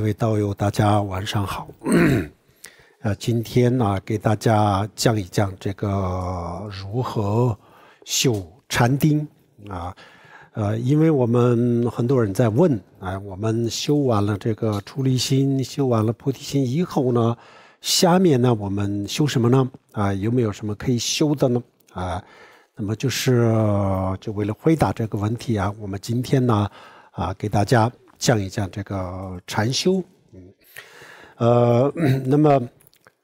各位道友，大家晚上好。呃，今天呢，给大家讲一讲这个如何修禅定啊。呃，因为我们很多人在问，啊，我们修完了这个出离心，修完了菩提心以后呢，下面呢，我们修什么呢？啊，有没有什么可以修的呢？啊，那么就是，就为了回答这个问题啊，我们今天呢，啊，给大家。讲一讲这个禅修，嗯，呃，那么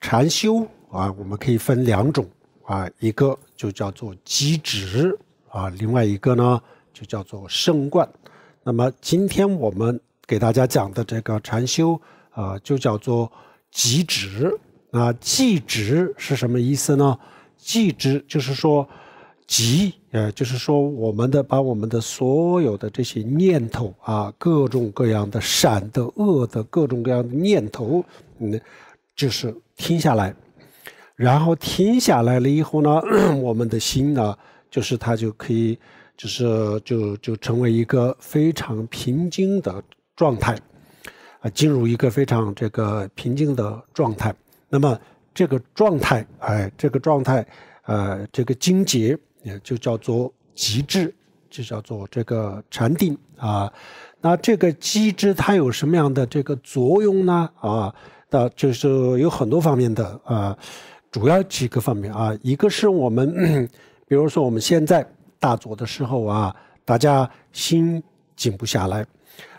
禅修啊，我们可以分两种啊，一个就叫做极止啊，另外一个呢就叫做生观。那么今天我们给大家讲的这个禅修啊，就叫做极止啊。即止是什么意思呢？即止就是说。急，呃，就是说，我们的把我们的所有的这些念头啊，各种各样的善的、恶的，各种各样的念头，嗯，就是停下来，然后停下来了以后呢，我们的心呢，就是它就可以，就是就就成为一个非常平静的状态，啊，进入一个非常这个平静的状态。那么这个状态，哎，这个状态，呃，这个经结。也就叫做极致，就叫做这个禅定啊。那这个机制它有什么样的这个作用呢？啊，那就是有很多方面的啊，主要几个方面啊，一个是我们，比如说我们现在打坐的时候啊，大家心静不下来，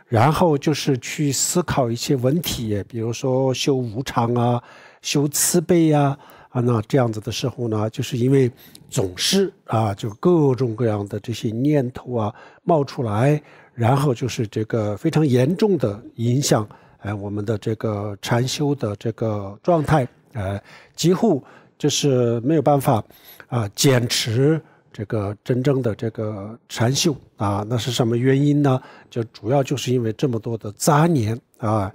然后就是去思考一些问题，比如说修无常啊，修慈悲呀。啊，那这样子的时候呢，就是因为总是啊，就各种各样的这些念头啊冒出来，然后就是这个非常严重的影响，哎，我们的这个禅修的这个状态，呃，几乎就是没有办法啊坚持这个真正的这个禅修啊。那是什么原因呢？就主要就是因为这么多的杂念啊。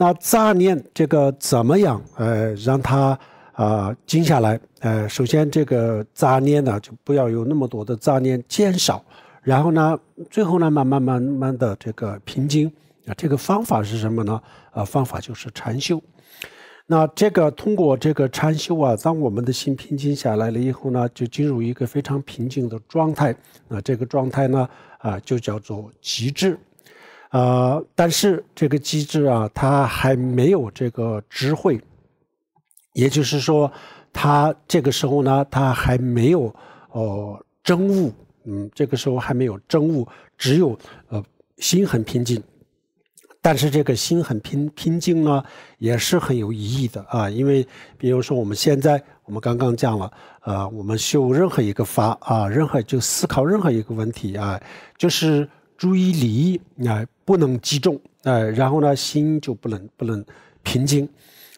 那杂念这个怎么样？呃，让它啊静下来。呃，首先这个杂念呢，就不要有那么多的杂念，减少。然后呢，最后呢，慢慢慢慢的这个平静。啊，这个方法是什么呢？啊，方法就是禅修。那这个通过这个禅修啊，当我们的心平静下来了以后呢，就进入一个非常平静的状态。啊，这个状态呢，啊，就叫做极致。啊，但是这个机制啊，它还没有这个智慧，也就是说，它这个时候呢，它还没有哦真悟，嗯，这个时候还没有真悟，只有呃心很平静。但是这个心很平平静呢，也是很有意义的啊，因为比如说我们现在我们刚刚讲了，呃，我们修任何一个法啊，任何就思考任何一个问题啊，就是。注意力啊不能集中啊，然后呢心就不能不能平静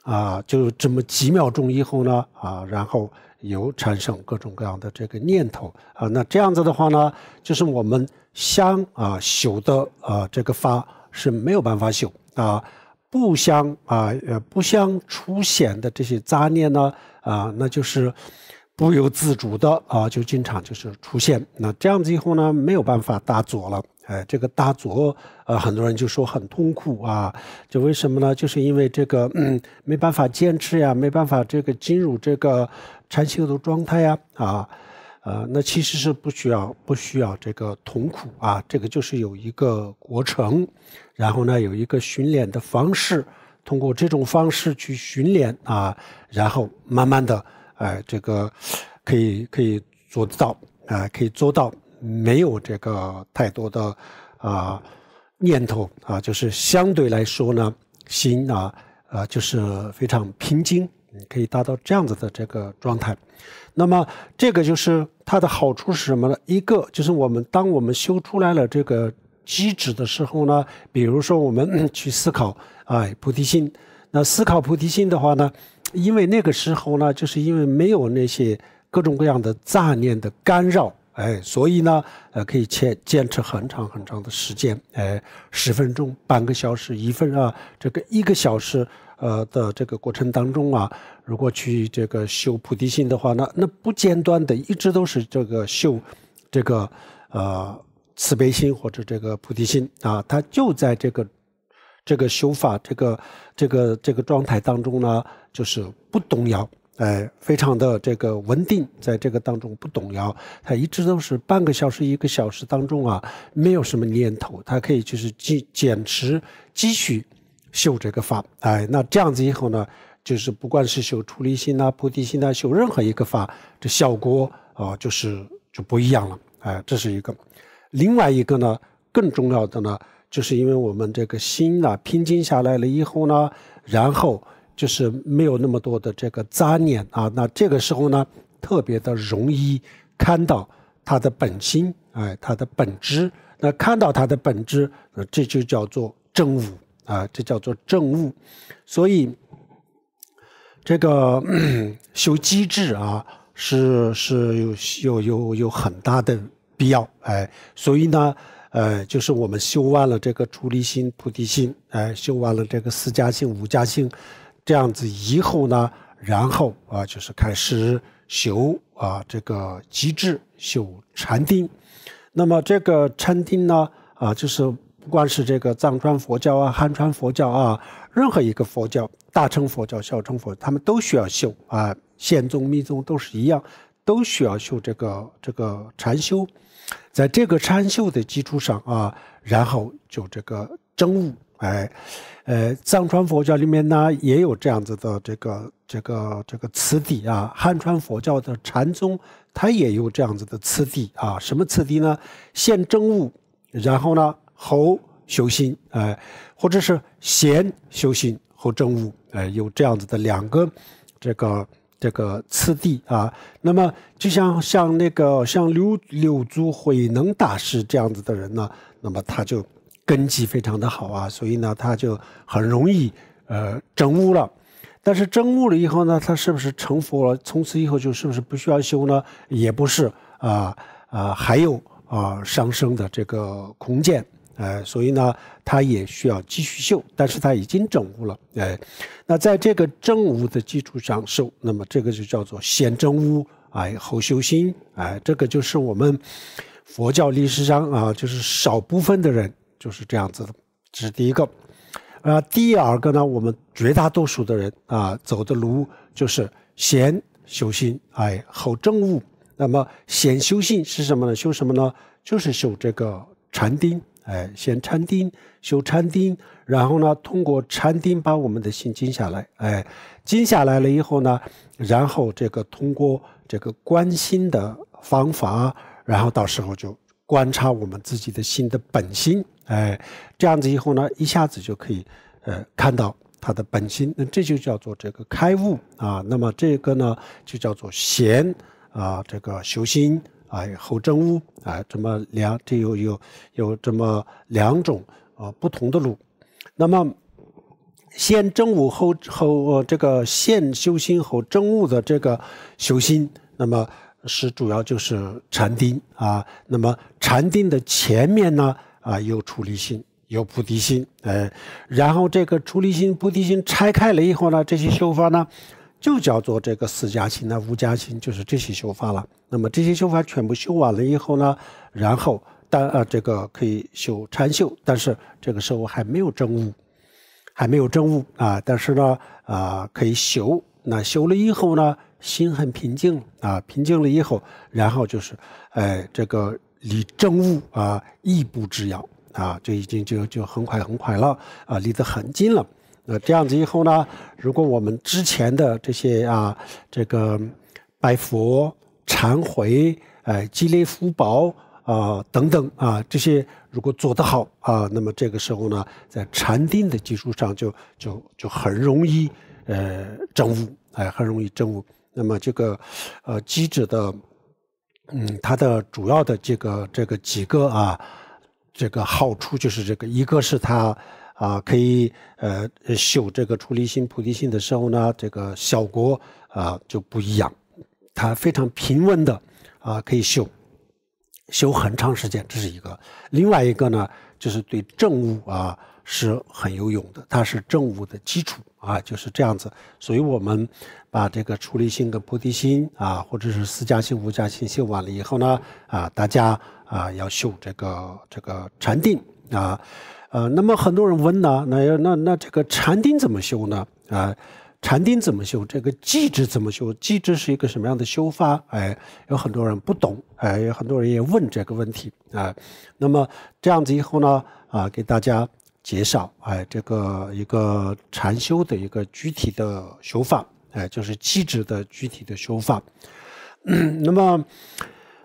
啊，就这么几秒钟以后呢啊，然后又产生各种各样的这个念头啊，那这样子的话呢，就是我们想啊修的啊这个法是没有办法修啊，不相啊呃不相出现的这些杂念呢啊，那就是不由自主的啊就经常就是出现，那这样子以后呢没有办法打坐了。哎，这个大佐，呃，很多人就说很痛苦啊，就为什么呢？就是因为这个，嗯，没办法坚持呀，没办法这个进入这个禅修的状态呀，啊，呃，那其实是不需要，不需要这个痛苦啊，这个就是有一个过程，然后呢，有一个训练的方式，通过这种方式去训练啊，然后慢慢的，哎，这个可以可以做到啊，可以做到。没有这个太多的啊念头啊，就是相对来说呢，心啊啊就是非常平静，可以达到这样子的这个状态。那么这个就是它的好处是什么呢？一个就是我们当我们修出来了这个机制的时候呢，比如说我们去思考啊菩提心，那思考菩提心的话呢，因为那个时候呢，就是因为没有那些各种各样的杂念的干扰。哎，所以呢，呃，可以坚坚持很长很长的时间，哎，十分钟、半个小时、一份啊，这个一个小时，呃的这个过程当中啊，如果去这个修菩提心的话，那那不间断的一直都是这个修，这个呃慈悲心或者这个菩提心啊，它就在这个这个修法这个这个这个状态当中呢，就是不动摇。哎，非常的这个稳定，在这个当中不动摇，他一直都是半个小时、一个小时当中啊，没有什么念头，他可以就是继坚持、继续修这个法。哎，那这样子以后呢，就是不管是修出离心呐、菩提心呐，修任何一个法，这效果啊，就是就不一样了。哎，这是一个。另外一个呢，更重要的呢，就是因为我们这个心啊平静下来了以后呢，然后。就是没有那么多的这个杂念啊，那这个时候呢，特别的容易看到他的本心，哎，他的本质。那看到他的本质，这就叫做正悟啊，这叫做正悟。所以，这个 修机智啊，是是有有有有很大的必要，哎。所以呢，呃，就是我们修完了这个出离心、菩提心，哎，修完了这个四加性、五加性，这样子以后呢，然后啊，就是开始修啊，这个机制，修禅定。那么这个禅定呢，啊，就是不管是这个藏传佛教啊、汉传佛教啊，任何一个佛教，大乘佛教、小乘佛，他们都需要修啊，显宗、密宗都是一样，都需要修这个这个禅修。在这个禅修的基础上啊，然后就这个政悟。哎，呃，藏传佛教里面呢也有这样子的这个这个这个次第啊，汉传佛教的禅宗它也有这样子的次第啊。什么次第呢？先正悟，然后呢后修心，哎，或者是先修心后正悟，哎，有这样子的两个这个这个次第啊。那么就像像那个像柳柳祖慧能大师这样子的人呢，那么他就。根基非常的好啊，所以呢，他就很容易呃证悟了。但是证悟了以后呢，他是不是成佛了？从此以后就是不是不需要修呢？也不是啊啊，还有啊上升的这个空间，哎，所以呢，他也需要继续修。但是他已经证悟了，哎，那在这个证悟的基础上修，那么这个就叫做先证悟啊，后修心啊，这个就是我们佛教历史上啊，就是少部分的人。就是这样子的，这是第一个。啊，第二个呢，我们绝大多数的人啊，走的路就是先修心，哎，后正悟。那么，先修心是什么呢？修什么呢？就是修这个禅定，哎，先禅定，修禅定，然后呢，通过禅定把我们的心静下来，哎，静下来了以后呢，然后这个通过这个观心的方法，然后到时候就观察我们自己的心的本心。哎，这样子以后呢，一下子就可以呃看到他的本心，那这就叫做这个开悟啊。那么这个呢，就叫做贤啊，这个修心啊，后正悟啊，这么两，这有有有这么两种啊不同的路。那么先正悟后后这个先修心后正悟的这个修心，那么是主要就是禅定啊。那么禅定的前面呢？啊，有出离心，有菩提心，呃，然后这个出离心、菩提心拆开了以后呢，这些修法呢，就叫做这个四加心、那五加心，就是这些修法了。那么这些修法全部修完了以后呢，然后当啊这个可以修禅修，但是这个时候还没有证悟，还没有证悟啊，但是呢啊可以修，那修了以后呢，心很平静啊，平静了以后，然后就是哎这个。离正务啊，一步之遥啊，就已经就就很快很快了啊，离得很近了。那这样子以后呢，如果我们之前的这些啊，这个拜佛、忏悔、哎积累福报啊等等啊，这些如果做得好啊，那么这个时候呢，在禅定的基础上，就就就很容易呃正悟，哎，很容易正悟。那么这个呃机制的。嗯，它的主要的这个这个几个啊，这个好处就是这个，一个是它啊可以呃修这个出离心、菩提心的时候呢，这个效果啊就不一样，它非常平稳的啊可以修，修很长时间，这是一个。另外一个呢，就是对正悟啊是很有用的，它是正悟的基础。啊，就是这样子，所以我们把这个出离心跟菩提心啊，或者是四加心五加心修完了以后呢，啊，大家啊要修这个这个禅定啊，呃，那么很多人问呢，那要那那这个禅定怎么修呢？啊，禅定怎么修？这个寂止怎么修？寂止是一个什么样的修法？哎，有很多人不懂，哎，有很多人也问这个问题啊。那么这样子以后呢，啊，给大家。介绍，哎，这个一个禅修的一个具体的修法，哎，就是机制的具体的修法。那么，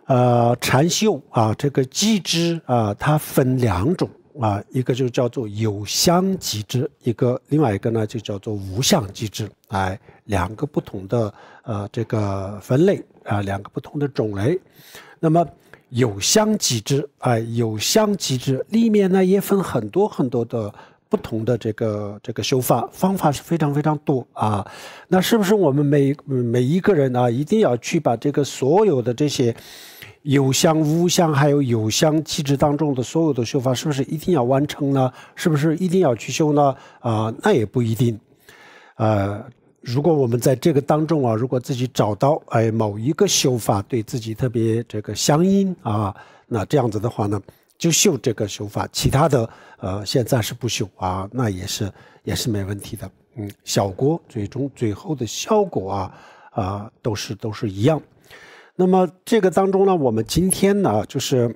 呃，禅修啊，这个机制啊，它分两种啊，一个就叫做有相机制，一个另外一个呢就叫做无相机制，哎，两个不同的呃这个分类啊，两个不同的种类。那么。有香即知，哎，有香即知，里面呢也分很多很多的不同的这个这个修法方法是非常非常多啊。那是不是我们每每一个人啊，一定要去把这个所有的这些有香、无香，还有有香即质当中的所有的修法，是不是一定要完成呢？是不是一定要去修呢？啊，那也不一定，呃。如果我们在这个当中啊，如果自己找到哎某一个修法对自己特别这个相应啊，那这样子的话呢，就修这个修法，其他的呃现在是不修啊，那也是也是没问题的，嗯，小锅最终最后的效果啊啊都是都是一样。那么这个当中呢，我们今天呢就是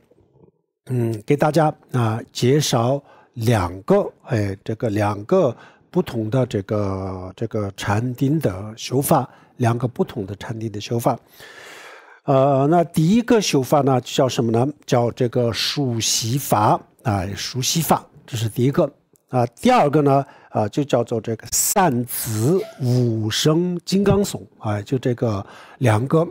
嗯给大家啊介绍两个哎这个两个。不同的这个这个禅定的修法，两个不同的禅定的修法。呃，那第一个修法呢叫什么呢？叫这个数悉法啊，数悉法，这是第一个啊。第二个呢啊，就叫做这个善子五声金刚颂啊，就这个两个。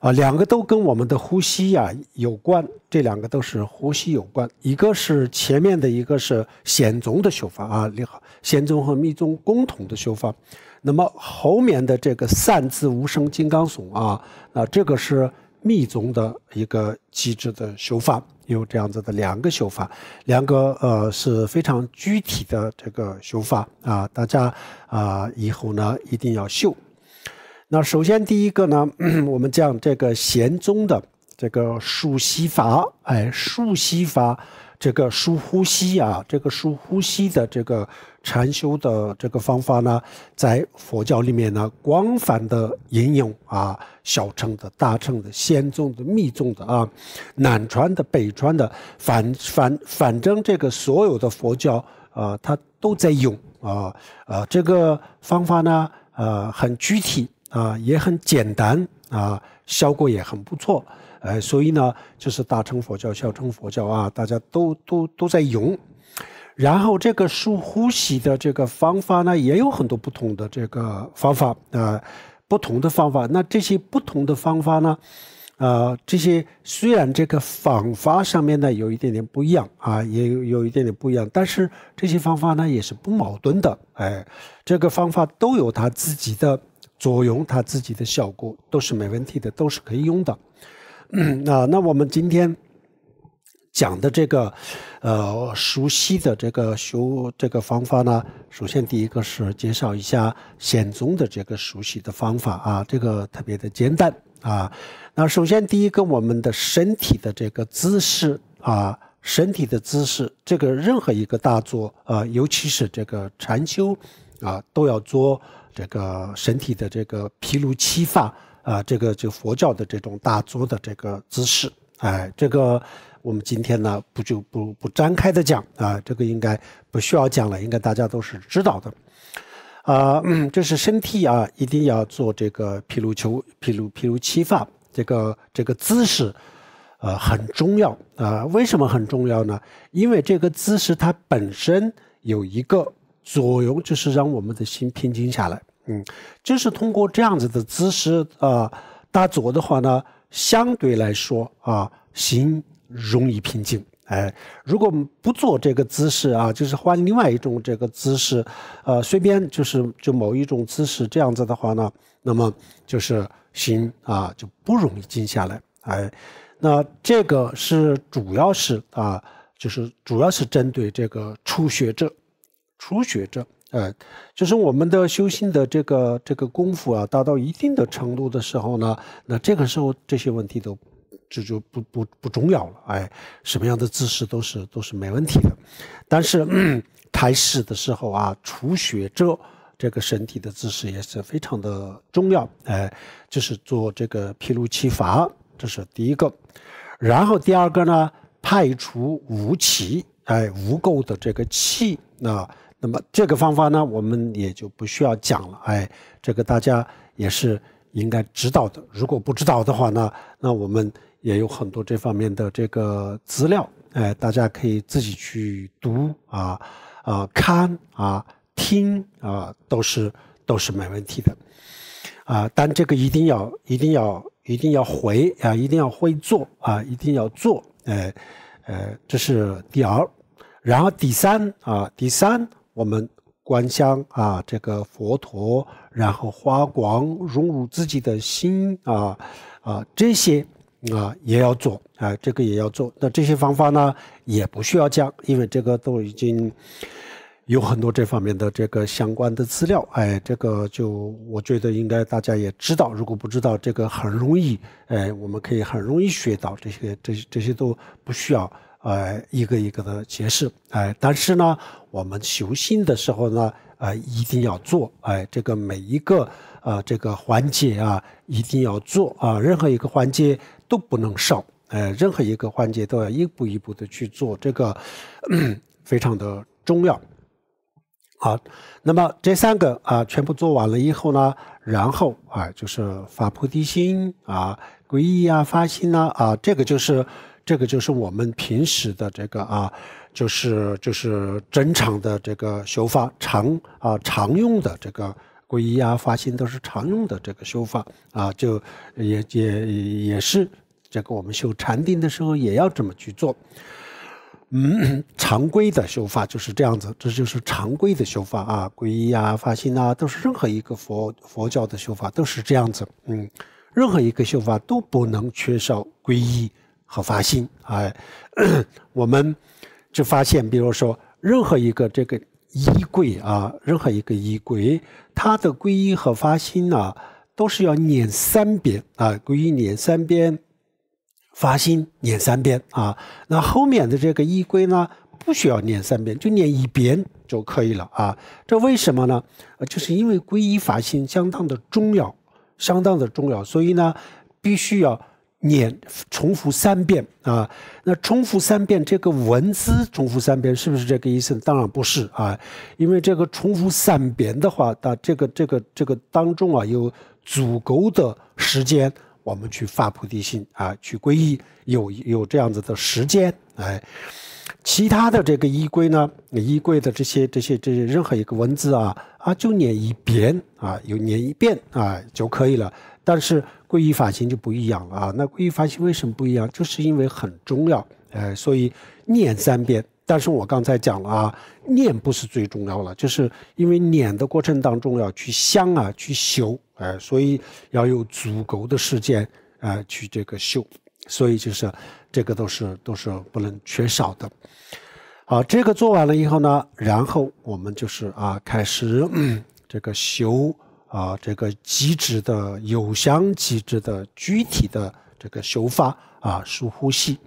啊，两个都跟我们的呼吸呀有关，这两个都是呼吸有关。一个是前面的一个是显宗的修法啊，你好，显宗和密宗共同的修法。那么后面的这个善字无声金刚颂啊，啊，这个是密宗的一个机制的修法，有这样子的两个修法，两个呃是非常具体的这个修法啊，大家啊以后呢一定要修。那首先第一个呢，我们将这个禅宗的这个数息法，哎，数息法，这个数呼吸啊，这个数呼吸的这个禅修的这个方法呢，在佛教里面呢，广泛的应用啊，小乘的、大乘的、仙宗的、密宗的啊，南传的、北传的，反反反正这个所有的佛教啊，它都在用啊，啊，这个方法呢，呃，很具体。啊，也很简单啊，效果也很不错，呃，所以呢，就是大乘佛教、小乘佛教啊，大家都都都在用。然后这个数呼吸的这个方法呢，也有很多不同的这个方法啊，不同的方法。那这些不同的方法呢，啊，这些虽然这个方法上面呢有一点点不一样啊，也有有一点点不一样，但是这些方法呢也是不矛盾的，哎，这个方法都有它自己的。作用，它自己的效果都是没问题的，都是可以用的。那那我们今天讲的这个呃熟悉的这个修这个方法呢，首先第一个是介绍一下显宗的这个熟悉的方法啊，这个特别的简单啊。那首先第一个，我们的身体的这个姿势啊，身体的姿势，这个任何一个大坐啊，尤其是这个禅修啊，都要做。这个身体的这个披露七发啊，这个就佛教的这种打坐的这个姿势，哎，这个我们今天呢不就不不展开的讲啊，这个应该不需要讲了，应该大家都是知道的啊。就是身体啊，一定要做这个披露球、披露披露七发，这个这个姿势呃很重要啊。为什么很重要呢？因为这个姿势它本身有一个作用，就是让我们的心平静下来。嗯，就是通过这样子的姿势啊，打坐的话呢，相对来说啊，心容易平静。哎，如果不做这个姿势啊，就是换另外一种这个姿势，呃，随便就是就某一种姿势这样子的话呢，那么就是心啊就不容易静下来。哎，那这个是主要是啊，就是主要是针对这个初学者，初学者。呃，就是我们的修心的这个这个功夫啊，达到一定的程度的时候呢，那这个时候这些问题都就不不不重要了。哎，什么样的姿势都是都是没问题的。但是开始的时候啊，初学者这个身体的姿势也是非常的重要。哎，就是做这个披露气法，这是第一个。然后第二个呢，排除污气，哎，污垢的这个气啊。那么这个方法呢，我们也就不需要讲了。哎，这个大家也是应该知道的。如果不知道的话呢，那我们也有很多这方面的这个资料。哎，大家可以自己去读啊、啊看啊、听啊，都是都是没问题的。啊，但这个一定要、一定要、一定要回啊，一定要会做啊，一定要做。哎，呃，这是第二。然后第三啊，第三。我们观想啊，这个佛陀，然后花光融入自己的心啊啊，这些啊也要做啊，这个也要做。那这些方法呢，也不需要讲，因为这个都已经有很多这方面的这个相关的资料。哎，这个就我觉得应该大家也知道，如果不知道这个很容易，哎，我们可以很容易学到这些、这些、这些都不需要。哎，一个一个的解释，哎，但是呢，我们修心的时候呢，呃，一定要做，哎，这个每一个呃这个环节啊，一定要做啊，任何一个环节都不能少，哎，任何一个环节都要一步一步的去做，这个 非常的重要。好，那么这三个啊，全部做完了以后呢，然后啊，就是发菩提心啊，皈依啊，发心啊，啊，这个就是。这个就是我们平时的这个啊，就是就是正常的这个修法常啊常用的这个皈依啊发心都是常用的这个修法啊，就也也也是这个我们修禅定的时候也要这么去做。嗯，常规的修法就是这样子，这就是常规的修法啊，皈依啊发心啊都是任何一个佛佛教的修法都是这样子。嗯，任何一个修法都不能缺少皈依。和发心，哎，我们就发现，比如说，任何一个这个衣柜啊，任何一个衣柜，它的皈依和发心呢，都是要念三遍啊，皈依念三遍，发心念三遍啊。那后面的这个衣柜呢，不需要念三遍，就念一遍就可以了啊。这为什么呢？呃，就是因为皈依发心相当的重要，相当的重要，所以呢，必须要。念重复三遍啊，那重复三遍这个文字重复三遍是不是这个意思？当然不是啊，因为这个重复三遍的话，它这个这个这个当中啊，有足够的时间我们去发菩提心啊，去皈依，有有这样子的时间哎。其他的这个衣柜呢，衣柜的这些这些这些任何一个文字啊啊，就念一遍啊，有念一遍啊就可以了。但是皈依法行就不一样了啊！那皈依法行为什么不一样？就是因为很重要，呃，所以念三遍。但是我刚才讲了啊，念不是最重要了，就是因为念的过程当中要去想啊，去修，哎，所以要有足够的时间啊去这个修。所以就是这个都是都是不能缺少的。好，这个做完了以后呢，然后我们就是啊开始这个修。啊，这个机制的有相机制的具体的这个修法啊，修呼吸。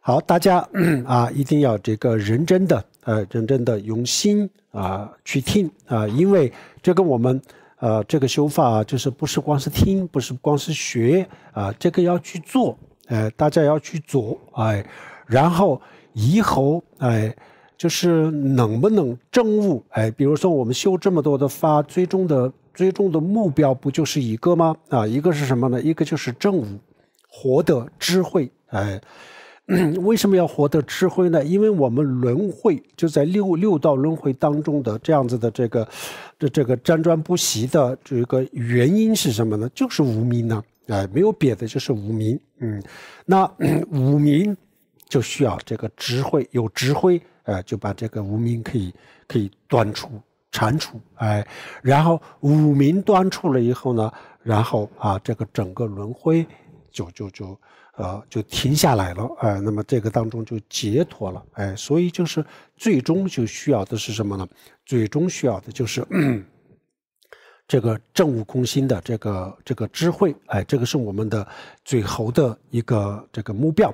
好，大家 啊，一定要这个认真的，呃，认真的用心啊去听啊，因为这个我们呃，这个修法就是不是光是听，不是光是学啊，这个要去做，呃，大家要去做哎。然后以后哎，就是能不能证悟哎？比如说我们修这么多的法，最终的。最终的目标不就是一个吗？啊，一个是什么呢？一个就是正悟，活得智慧。哎，为什么要活得智慧呢？因为我们轮回就在六六道轮回当中的这样子的这个，这这个辗转不息的这个原因是什么呢？就是无名呢。哎，没有别的，就是无名。嗯，那无名就需要这个智慧，有智慧，哎，就把这个无名可以可以端出。蟾蜍，哎，然后五名端出了以后呢，然后啊，这个整个轮回就就就呃就停下来了，哎，那么这个当中就解脱了，哎，所以就是最终就需要的是什么呢？最终需要的就是 这个正悟空心的这个这个智慧，哎，这个是我们的最后的一个这个目标。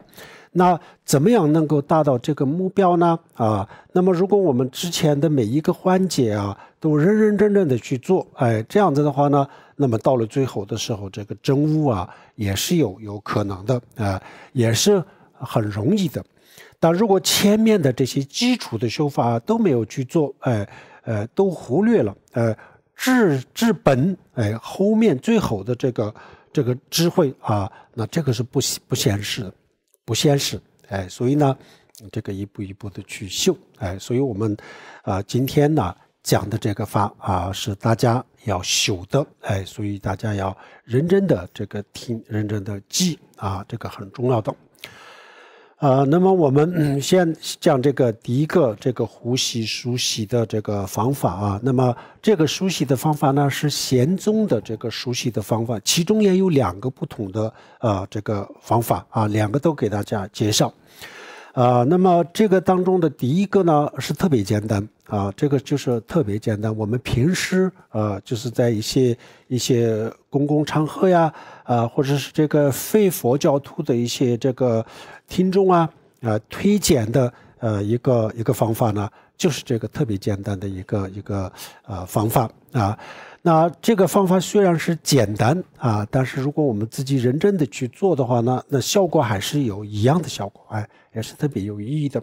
那怎么样能够达到这个目标呢？啊，那么如果我们之前的每一个环节啊，都认认真真的去做，哎，这样子的话呢，那么到了最后的时候，这个真悟啊，也是有有可能的啊，也是很容易的。但如果前面的这些基础的修法都没有去做，哎，呃，都忽略了，呃，治治本，哎，后面最后的这个这个智慧啊，那这个是不不现实的。不现实，哎，所以呢，这个一步一步的去修，哎，所以我们，啊，今天呢讲的这个法啊，是大家要修的，哎，所以大家要认真的这个听，认真的记，啊，这个很重要的。呃，那么我们先讲这个第一个这个呼吸梳洗的这个方法啊。那么这个梳洗的方法呢，是贤宗的这个梳洗的方法，其中也有两个不同的呃这个方法啊，两个都给大家介绍。啊，那么这个当中的第一个呢，是特别简单啊，这个就是特别简单。我们平时啊，就是在一些一些公共场合呀，啊，或者是这个非佛教徒的一些这个听众啊，啊，推荐的呃一个一个方法呢，就是这个特别简单的一个一个呃方法啊。那这个方法虽然是简单啊，但是如果我们自己认真的去做的话呢，那效果还是有一样的效果，哎，也是特别有意义的。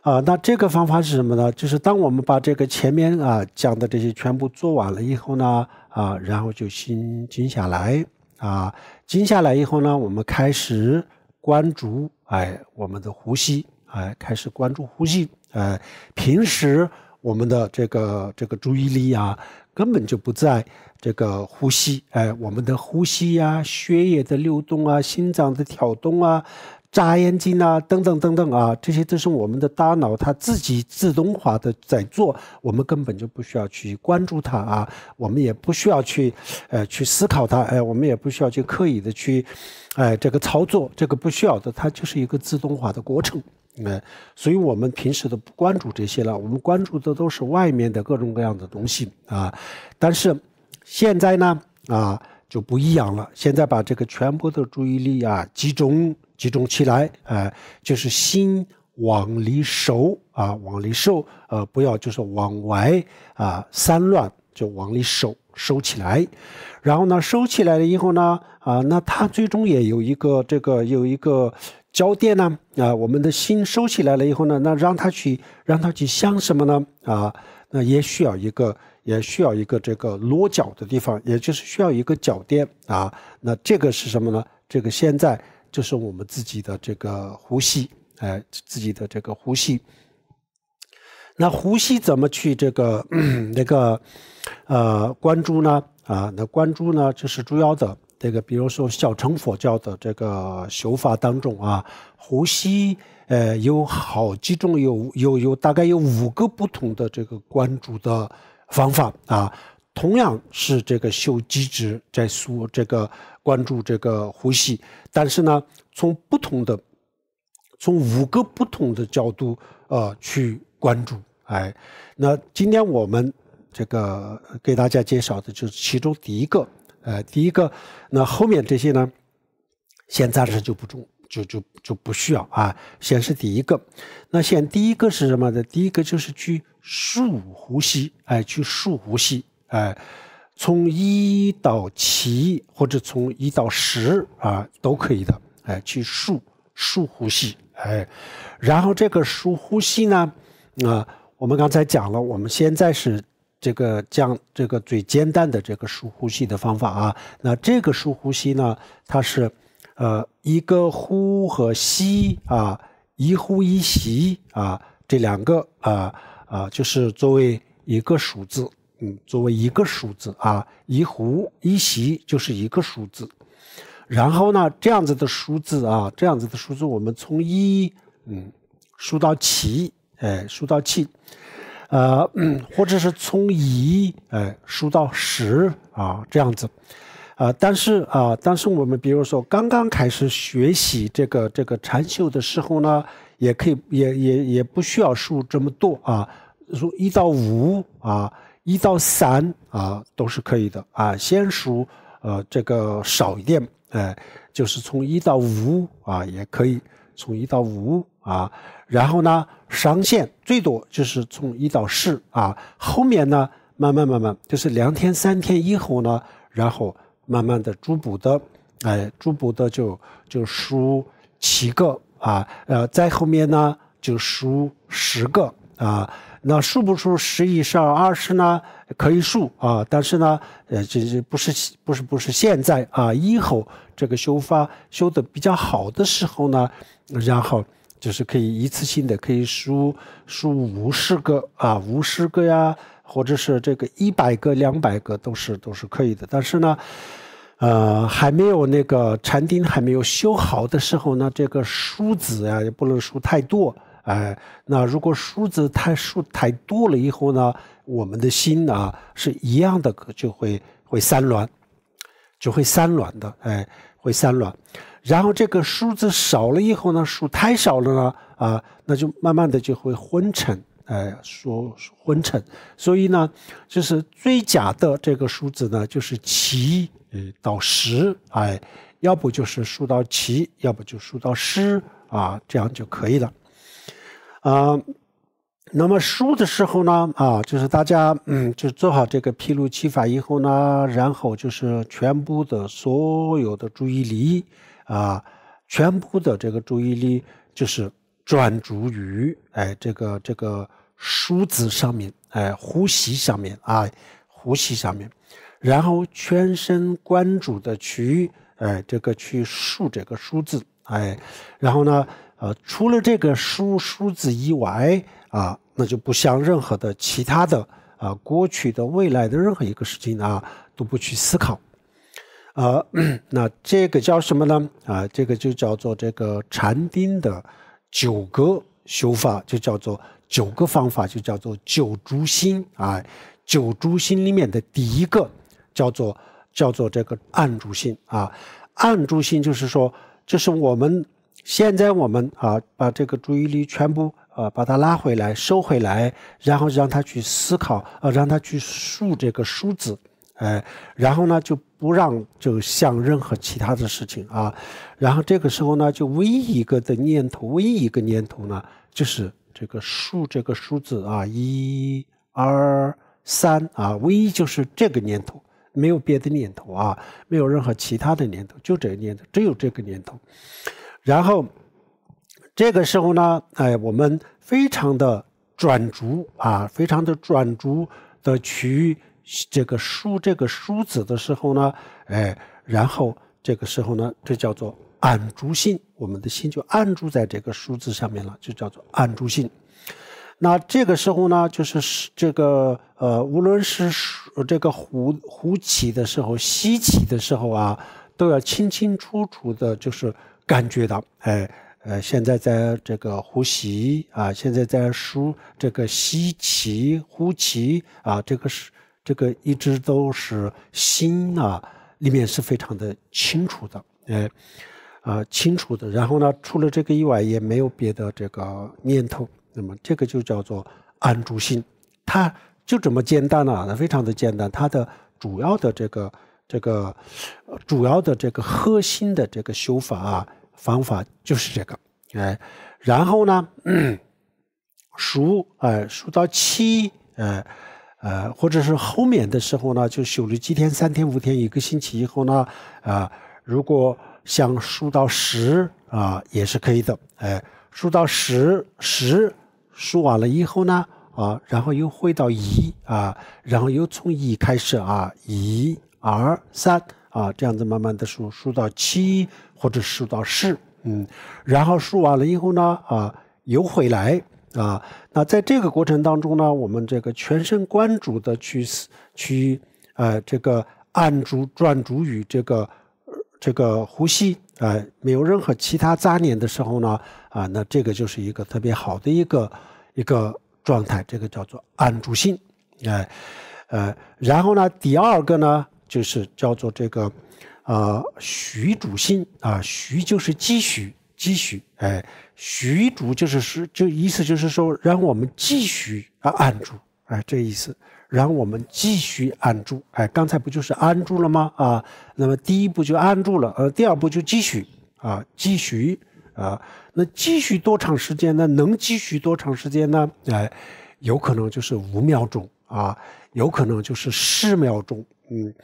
啊，那这个方法是什么呢？就是当我们把这个前面啊讲的这些全部做完了以后呢，啊，然后就心静下来，啊，静下来以后呢，我们开始关注，哎，我们的呼吸，哎，开始关注呼吸，哎，平时我们的这个这个注意力啊。根本就不在这个呼吸，哎，我们的呼吸呀，血液的流动啊，心脏的跳动啊，眨眼睛啊，等等等等啊，这些都是我们的大脑它自己自动化的在做，我们根本就不需要去关注它啊，我们也不需要去，呃，去思考它，哎，我们也不需要去刻意的去，哎，这个操作，这个不需要的，它就是一个自动化的过程。嗯，所以我们平时都不关注这些了，我们关注的都是外面的各种各样的东西啊。但是现在呢，啊，就不一样了。现在把这个全部的注意力啊，集中集中起来，啊，就是心往里收啊，往里收，呃，不要就是往外啊散乱，就往里收收起来。然后呢，收起来了以后呢，啊，那它最终也有一个这个有一个。脚垫呢？啊，我们的心收起来了以后呢，那让他去，让他去想什么呢？啊，那也需要一个，也需要一个这个落脚的地方，也就是需要一个脚垫啊。那这个是什么呢？这个现在就是我们自己的这个呼吸，哎，自己的这个呼吸。那呼吸怎么去这个那个，呃，关注呢？啊，那关注呢，就是主要的。这个比如说小乘佛教的这个修法当中啊，呼吸呃有好几种，有有有大概有五个不同的这个关注的方法啊，同样是这个修机智在说这个关注这个呼吸，但是呢从不同的从五个不同的角度呃去关注哎，那今天我们这个给大家介绍的就是其中第一个。呃，第一个，那后面这些呢，先暂时就不重，就就就不需要啊。先是第一个，那先第一个是什么呢？第一个就是去数呼吸，哎，去数呼吸，哎，从一到七或者从一到十啊，都可以的，哎，去数数呼吸，哎，然后这个数呼吸呢，啊，我们刚才讲了，我们现在是。这个将这个最简单的这个数呼吸的方法啊，那这个数呼吸呢，它是呃一个呼和吸啊，一呼一吸啊，这两个啊啊就是作为一个数字，嗯，作为一个数字啊，一呼一吸就是一个数字。然后呢，这样子的数字啊，这样子的数字，我们从一嗯数到七，哎，数到七。呃，或者是从一哎数到十啊，这样子。啊，但是啊，但是我们比如说刚刚开始学习这个这个禅修的时候呢，也可以，也也也不需要数这么多啊。数一到五啊，一到三啊，都是可以的啊。先数呃这个少一点哎，就是从一到五啊，也可以从一到五啊。然后呢，上限最多就是从一到十啊。后面呢，慢慢慢慢，就是两天、三天以后呢，然后慢慢的逐步的，哎，逐步的就就输七个啊，呃，再后面呢就输十个啊。那数不数十以上二十呢，可以数啊。但是呢，呃，这这不是不是不是现在啊，以后这个修法修的比较好的时候呢，然后。就是可以一次性的，可以输输五十个啊，五十个呀，或者是这个一百个、两百个，都是都是可以的。但是呢，呃，还没有那个禅定还没有修好的时候呢，这个梳子呀也不能梳太多，哎。那如果梳子太梳太多了以后呢，我们的心呢是一样的，就会会散乱，就会散乱的，哎，会散乱。然后这个数字少了以后呢，数太少了呢，啊，那就慢慢的就会昏沉，哎，说昏沉。所以呢，就是最假的这个数字呢，就是七，呃，到十，哎，要不就是数到七，要不就数到十，啊，这样就可以了。啊，那么输的时候呢，啊，就是大家嗯，就做好这个披露七法以后呢，然后就是全部的所有的注意力。啊，全部的这个注意力就是专注于哎这个这个数字上面，哎呼吸上面啊，呼吸上面，然后全神贯注的去哎这个去数这个数字，哎，然后呢，呃，除了这个数数字以外啊，那就不想任何的其他的啊过去的、未来的任何一个事情啊，都不去思考。啊，那这个叫什么呢？啊，这个就叫做这个禅定的九个修法，就叫做九个方法，就叫做九诸心啊。九诸心里面的第一个叫做叫做这个暗诸心啊。暗诸心就是说，就是我们现在我们啊，把这个注意力全部啊把它拉回来、收回来，然后让他去思考啊，让他去数这个数字。哎，然后呢，就不让就想任何其他的事情啊。然后这个时候呢，就唯一一个的念头，唯一一个念头呢，就是这个数，这个数字啊，一、二、三啊，唯一就是这个念头，没有别的念头啊，没有任何其他的念头，就这个念头，只有这个念头。然后这个时候呢，哎，我们非常的转足啊，非常的转足的去。这个梳这个梳子的时候呢，哎，然后这个时候呢，这叫做按住性，我们的心就按住在这个梳子上面了，就叫做按住性。那这个时候呢，就是这个呃，无论是这个呼呼气的时候、吸气的时候啊，都要清清楚楚的，就是感觉到，哎呃，现在在这个呼吸啊，现在在梳这个吸气、呼气啊，这个是。这个一直都是心啊，里面是非常的清楚的，哎，啊，清楚的。然后呢，除了这个以外，也没有别的这个念头。那么这个就叫做安住心，它就这么简单了，非常的简单。它的主要的这个这个主要的这个核心的这个修法啊方法就是这个，哎，然后呢，数，哎，数到七，哎。呃，或者是后面的时候呢，就休了几天，三天五天，一个星期以后呢，啊，如果想数到十啊，也是可以的，哎，数到十，十数完了以后呢，啊，然后又回到一啊，然后又从一开始啊，一、二、三啊，这样子慢慢的数，数到七或者数到十，嗯，然后数完了以后呢，啊，又回来啊。那在这个过程当中呢，我们这个全神贯注的去去，呃，这个按住专注于这个这个呼吸啊，没有任何其他杂念的时候呢，啊，那这个就是一个特别好的一个一个状态，这个叫做按住性，哎呃，然后呢，第二个呢，就是叫做这个呃徐主性啊，徐就是积蓄积蓄，哎。徐竹就是是就意思就是说，让我们继续啊按住，哎这意思，让我们继续按住，哎刚才不就是按住了吗？啊，那么第一步就按住了，呃第二步就继续啊继续啊，那继续多长时间呢？能继续多长时间呢？哎，有可能就是五秒钟啊，有可能就是十秒钟，嗯，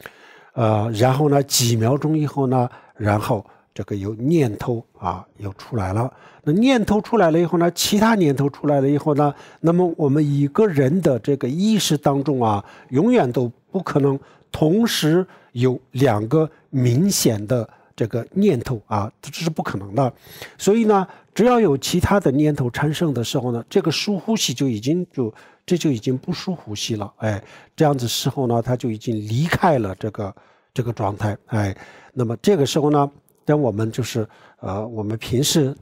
呃然后呢几秒钟以后呢，然后。这个有念头啊，又出来了。那念头出来了以后呢，其他念头出来了以后呢，那么我们一个人的这个意识当中啊，永远都不可能同时有两个明显的这个念头啊，这是不可能的。所以呢，只要有其他的念头产生的时候呢，这个疏呼吸就已经就这就已经不疏呼吸了。哎，这样子时候呢，他就已经离开了这个这个状态。哎，那么这个时候呢？但我们就是，呃，我们平时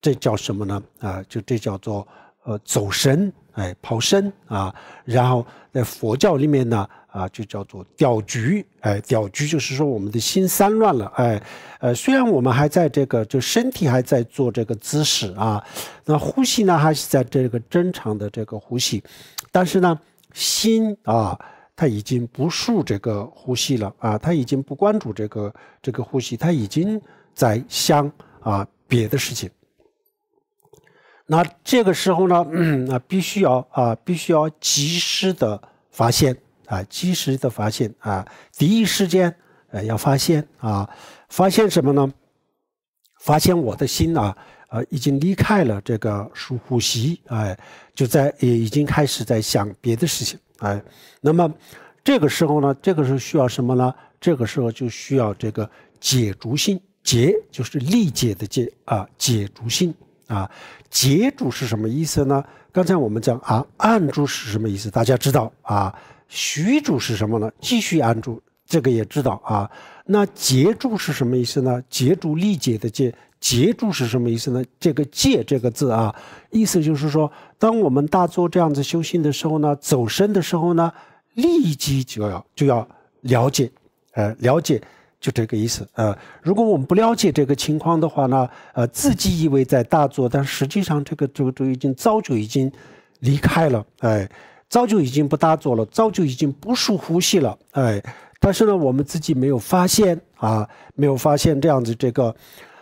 这叫什么呢？啊，就这叫做呃走神，哎，跑神啊。然后在佛教里面呢，啊，就叫做吊局，哎，吊局就是说我们的心散乱了，哎，呃，虽然我们还在这个，就身体还在做这个姿势啊，那呼吸呢还是在这个正常的这个呼吸，但是呢，心啊。他已经不数这个呼吸了啊，他已经不关注这个这个呼吸，他已经在想啊别的事情。那这个时候呢，那必须要啊，必须要及时的发现啊，及时的发现啊，第一时间呃要发现啊，发现什么呢？发现我的心啊啊已经离开了这个数呼吸，哎，就在也已经开始在想别的事情。哎，那么这个时候呢？这个时候需要什么呢？这个时候就需要这个解竹心，解就是力解的解啊，解竹心啊，解竹是什么意思呢？刚才我们讲啊，按住是什么意思？大家知道啊，虚住是什么呢？继续按住，这个也知道啊。那解住是什么意思呢？解住力解的解。截住是什么意思呢？这个“戒”这个字啊，意思就是说，当我们大做这样子修行的时候呢，走身的时候呢，立即就要就要了解，呃，了解，就这个意思。呃，如果我们不了解这个情况的话呢，呃，自己以为在大做，但实际上这个个都已经早就已经离开了，哎，早就已经不大做了，早就已经不舒呼吸了，哎，但是呢，我们自己没有发现啊，没有发现这样子这个。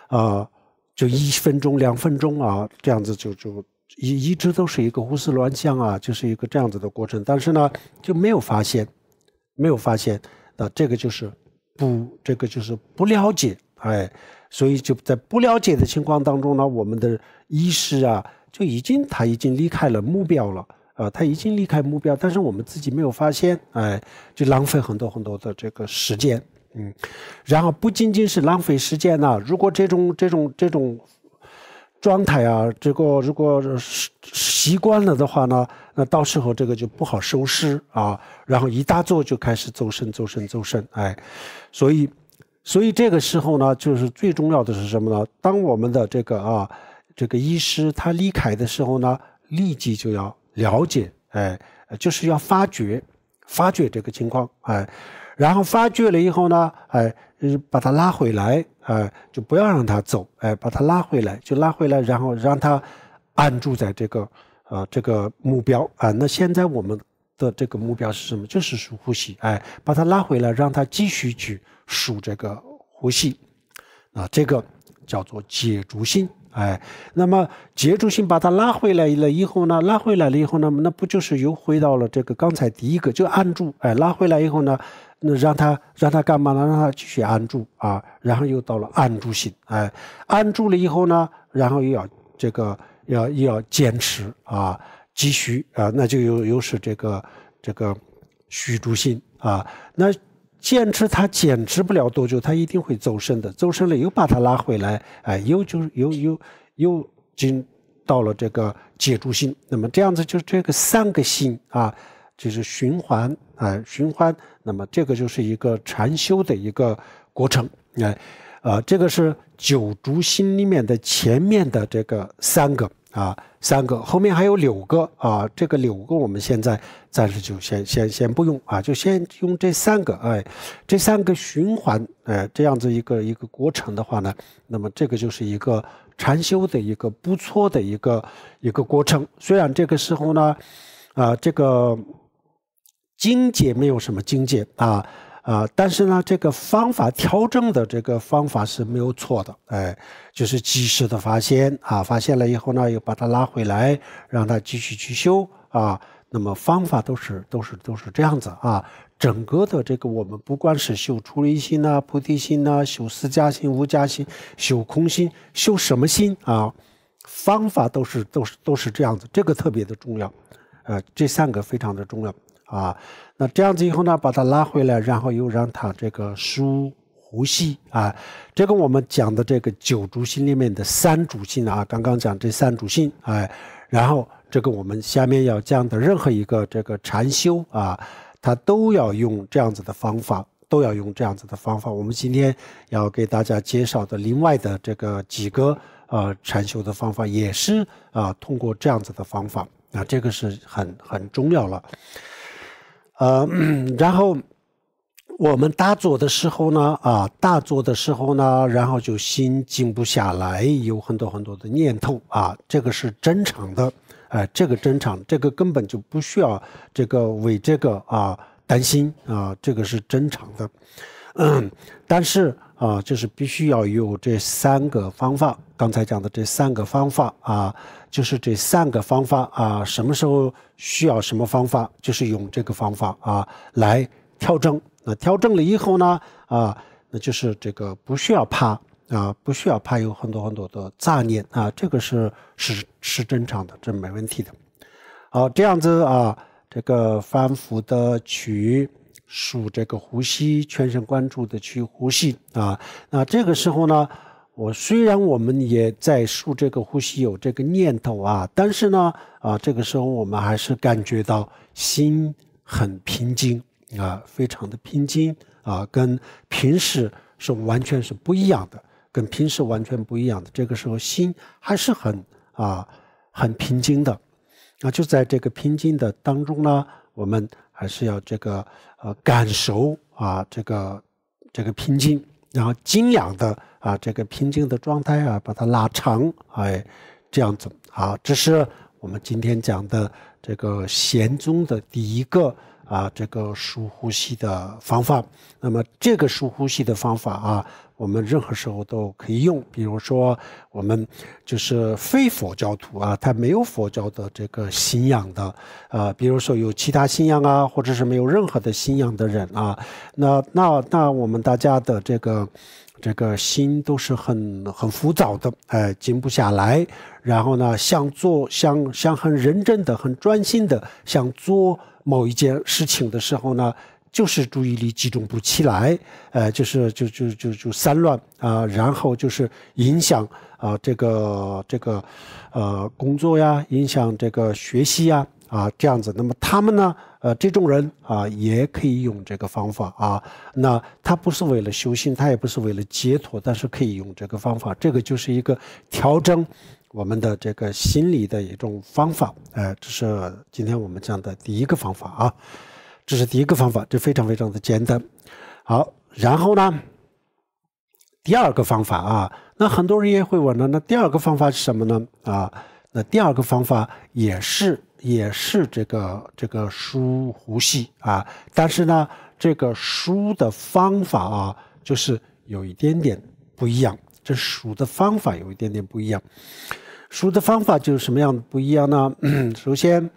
啊，就一分钟、两分钟啊，这样子就就一一直都是一个胡思乱想啊，就是一个这样子的过程。但是呢，就没有发现，没有发现，那这个就是不，这个就是不了解，哎，所以就在不了解的情况当中呢，我们的意识啊，就已经他已经离开了目标了，啊，他已经离开目标，但是我们自己没有发现，哎，就浪费很多很多的这个时间。嗯，然后不仅仅是浪费时间呐，如果这种这种这种状态啊，这个如果习习惯了的话呢，那到时候这个就不好收尸啊。然后一大坐就开始走神，走神，走神。哎，所以，所以这个时候呢，就是最重要的是什么呢？当我们的这个啊，这个医师他离开的时候呢，立即就要了解，哎，就是要发掘，发掘这个情况，哎。然后发觉了以后呢，哎，把它拉回来，哎，就不要让它走，哎，把它拉回来，就拉回来，然后让它按住在这个，呃，这个目标啊。那现在我们的这个目标是什么？就是数呼吸，哎，把它拉回来，让它继续去数这个呼吸，啊，这个叫做解住心，哎，那么解住心把它拉回来了以后呢，拉回来了以后呢，那那不就是又回到了这个刚才第一个，就按住，哎，拉回来以后呢？那让他让他干嘛呢？让他继续安住啊，然后又到了安住心，哎，安住了以后呢，然后又要这个要又要坚持啊，继续啊，那就又又是这个这个虚住心啊。那坚持他坚持不了多久，他一定会走神的，走神了又把他拉回来，哎，又就又又又进到了这个解住心。那么这样子就这个三个心啊。就是循环，哎，循环，那么这个就是一个禅修的一个过程，哎，呃，这个是九竹心里面的前面的这个三个啊，三个，后面还有六个啊，这个六个我们现在暂时就先先先不用啊，就先用这三个，哎，这三个循环，哎，这样子一个一个过程的话呢，那么这个就是一个禅修的一个不错的一个一个过程，虽然这个时候呢，啊，这个。境界没有什么境界啊啊！但是呢，这个方法调整的这个方法是没有错的，哎，就是及时的发现啊，发现了以后呢，又把它拉回来，让它继续去修啊。那么方法都是都是都是这样子啊。整个的这个我们不管是修出离心呐、菩提心呐、修四加心、五加心、修空心、修什么心啊，方法都是都是都是这样子。这个特别的重要，呃，这三个非常的重要。啊，那这样子以后呢，把它拉回来，然后又让它这个舒呼吸啊，这个我们讲的这个九主性里面的三主性啊，刚刚讲这三主性，哎，然后这个我们下面要讲的任何一个这个禅修啊，它都要用这样子的方法，都要用这样子的方法。我们今天要给大家介绍的另外的这个几个呃禅修的方法，也是啊通过这样子的方法啊，这个是很很重要了。呃，然后我们打坐的时候呢，啊，打坐的时候呢，然后就心静不下来，有很多很多的念头啊，这个是正常的，哎，这个正常，这个根本就不需要这个为这个啊担心啊，这个是正常的。嗯，但是啊，就是必须要有这三个方法，刚才讲的这三个方法啊。就是这三个方法啊，什么时候需要什么方法，就是用这个方法啊来调整。那调整了以后呢，啊，那就是这个不需要怕啊，不需要怕有很多很多的杂念啊，这个是是是正常的，这没问题的。好，这样子啊，这个反复的去数这个呼吸，全神贯注的去呼吸啊。那这个时候呢？我虽然我们也在数这个呼吸，有这个念头啊，但是呢，啊，这个时候我们还是感觉到心很平静啊，非常的平静啊，跟平时是完全是不一样的，跟平时完全不一样的。这个时候心还是很啊很平静的，啊，就在这个平静的当中呢，我们还是要这个呃感受啊这个这个平静，然后精养的。啊，这个平静的状态啊，把它拉长，哎，这样子，好，这是我们今天讲的这个贤宗的第一个啊，这个疏呼吸的方法。那么这个疏呼吸的方法啊，我们任何时候都可以用。比如说，我们就是非佛教徒啊，他没有佛教的这个信仰的，呃，比如说有其他信仰啊，或者是没有任何的信仰的人啊，那那那我们大家的这个。这个心都是很很浮躁的，哎，静不下来。然后呢，想做想想很认真的、很专心的想做某一件事情的时候呢，就是注意力集中不起来，呃，就是就就就就散乱啊。然后就是影响啊这个这个，呃，工作呀，影响这个学习呀，啊这样子。那么他们呢？呃，这种人啊，也可以用这个方法啊。那他不是为了修行，他也不是为了解脱，但是可以用这个方法。这个就是一个调整我们的这个心理的一种方法。哎，这是今天我们讲的第一个方法啊。这是第一个方法，这非常非常的简单。好，然后呢，第二个方法啊，那很多人也会问了，那第二个方法是什么呢？啊，那第二个方法也是。也是这个这个疏呼吸啊，但是呢，这个疏的方法啊，就是有一点点不一样。这数的方法有一点点不一样。舒的方法就是什么样的不一样呢？首先，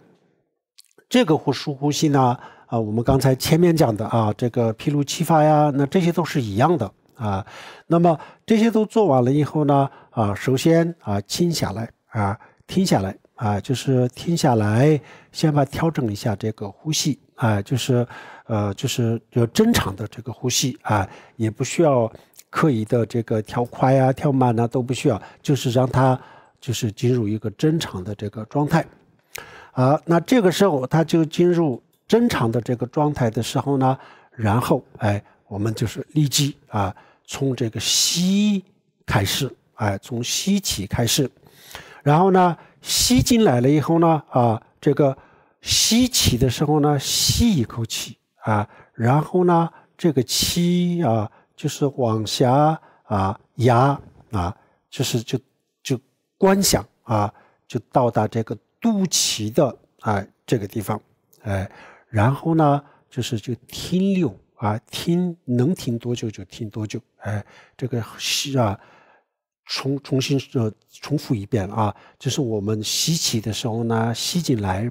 这个和舒呼吸呢，啊，我们刚才前面讲的啊，这个披露气法呀，那这些都是一样的啊。那么这些都做完了以后呢，啊，首先啊，清下来啊，听下来。啊，就是听下来，先把调整一下这个呼吸啊，就是，呃，就是就正常的这个呼吸啊，也不需要刻意的这个调快啊、调慢啊，都不需要，就是让它就是进入一个正常的这个状态。好，那这个时候它就进入正常的这个状态的时候呢，然后哎，我们就是立即啊，从这个吸开始，哎，从吸起开始，然后呢？吸进来了以后呢，啊，这个吸气的时候呢，吸一口气啊，然后呢，这个气啊，就是往下啊压啊，就是就就观想啊，就到达这个肚脐的啊这个地方，哎，然后呢，就是就停留啊，停能停多久就停多久，哎，这个吸啊。重重新呃重复一遍啊，就是我们吸气的时候呢，吸进来，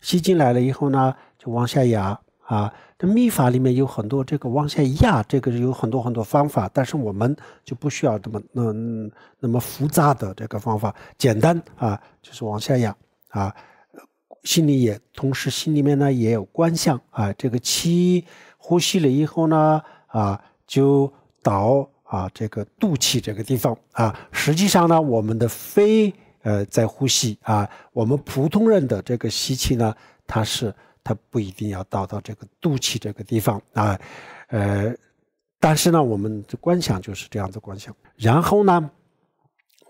吸进来了以后呢，就往下压啊。这秘法里面有很多这个往下压，这个有很多很多方法，但是我们就不需要这么那那么复杂的这个方法，简单啊，就是往下压啊，心里也同时心里面呢也有观想啊。这个气呼吸了以后呢啊，就导。啊，这个肚脐这个地方啊，实际上呢，我们的肺呃在呼吸啊，我们普通人的这个吸气呢，它是它不一定要到到这个肚脐这个地方啊，呃，但是呢，我们的观想就是这样子观想，然后呢，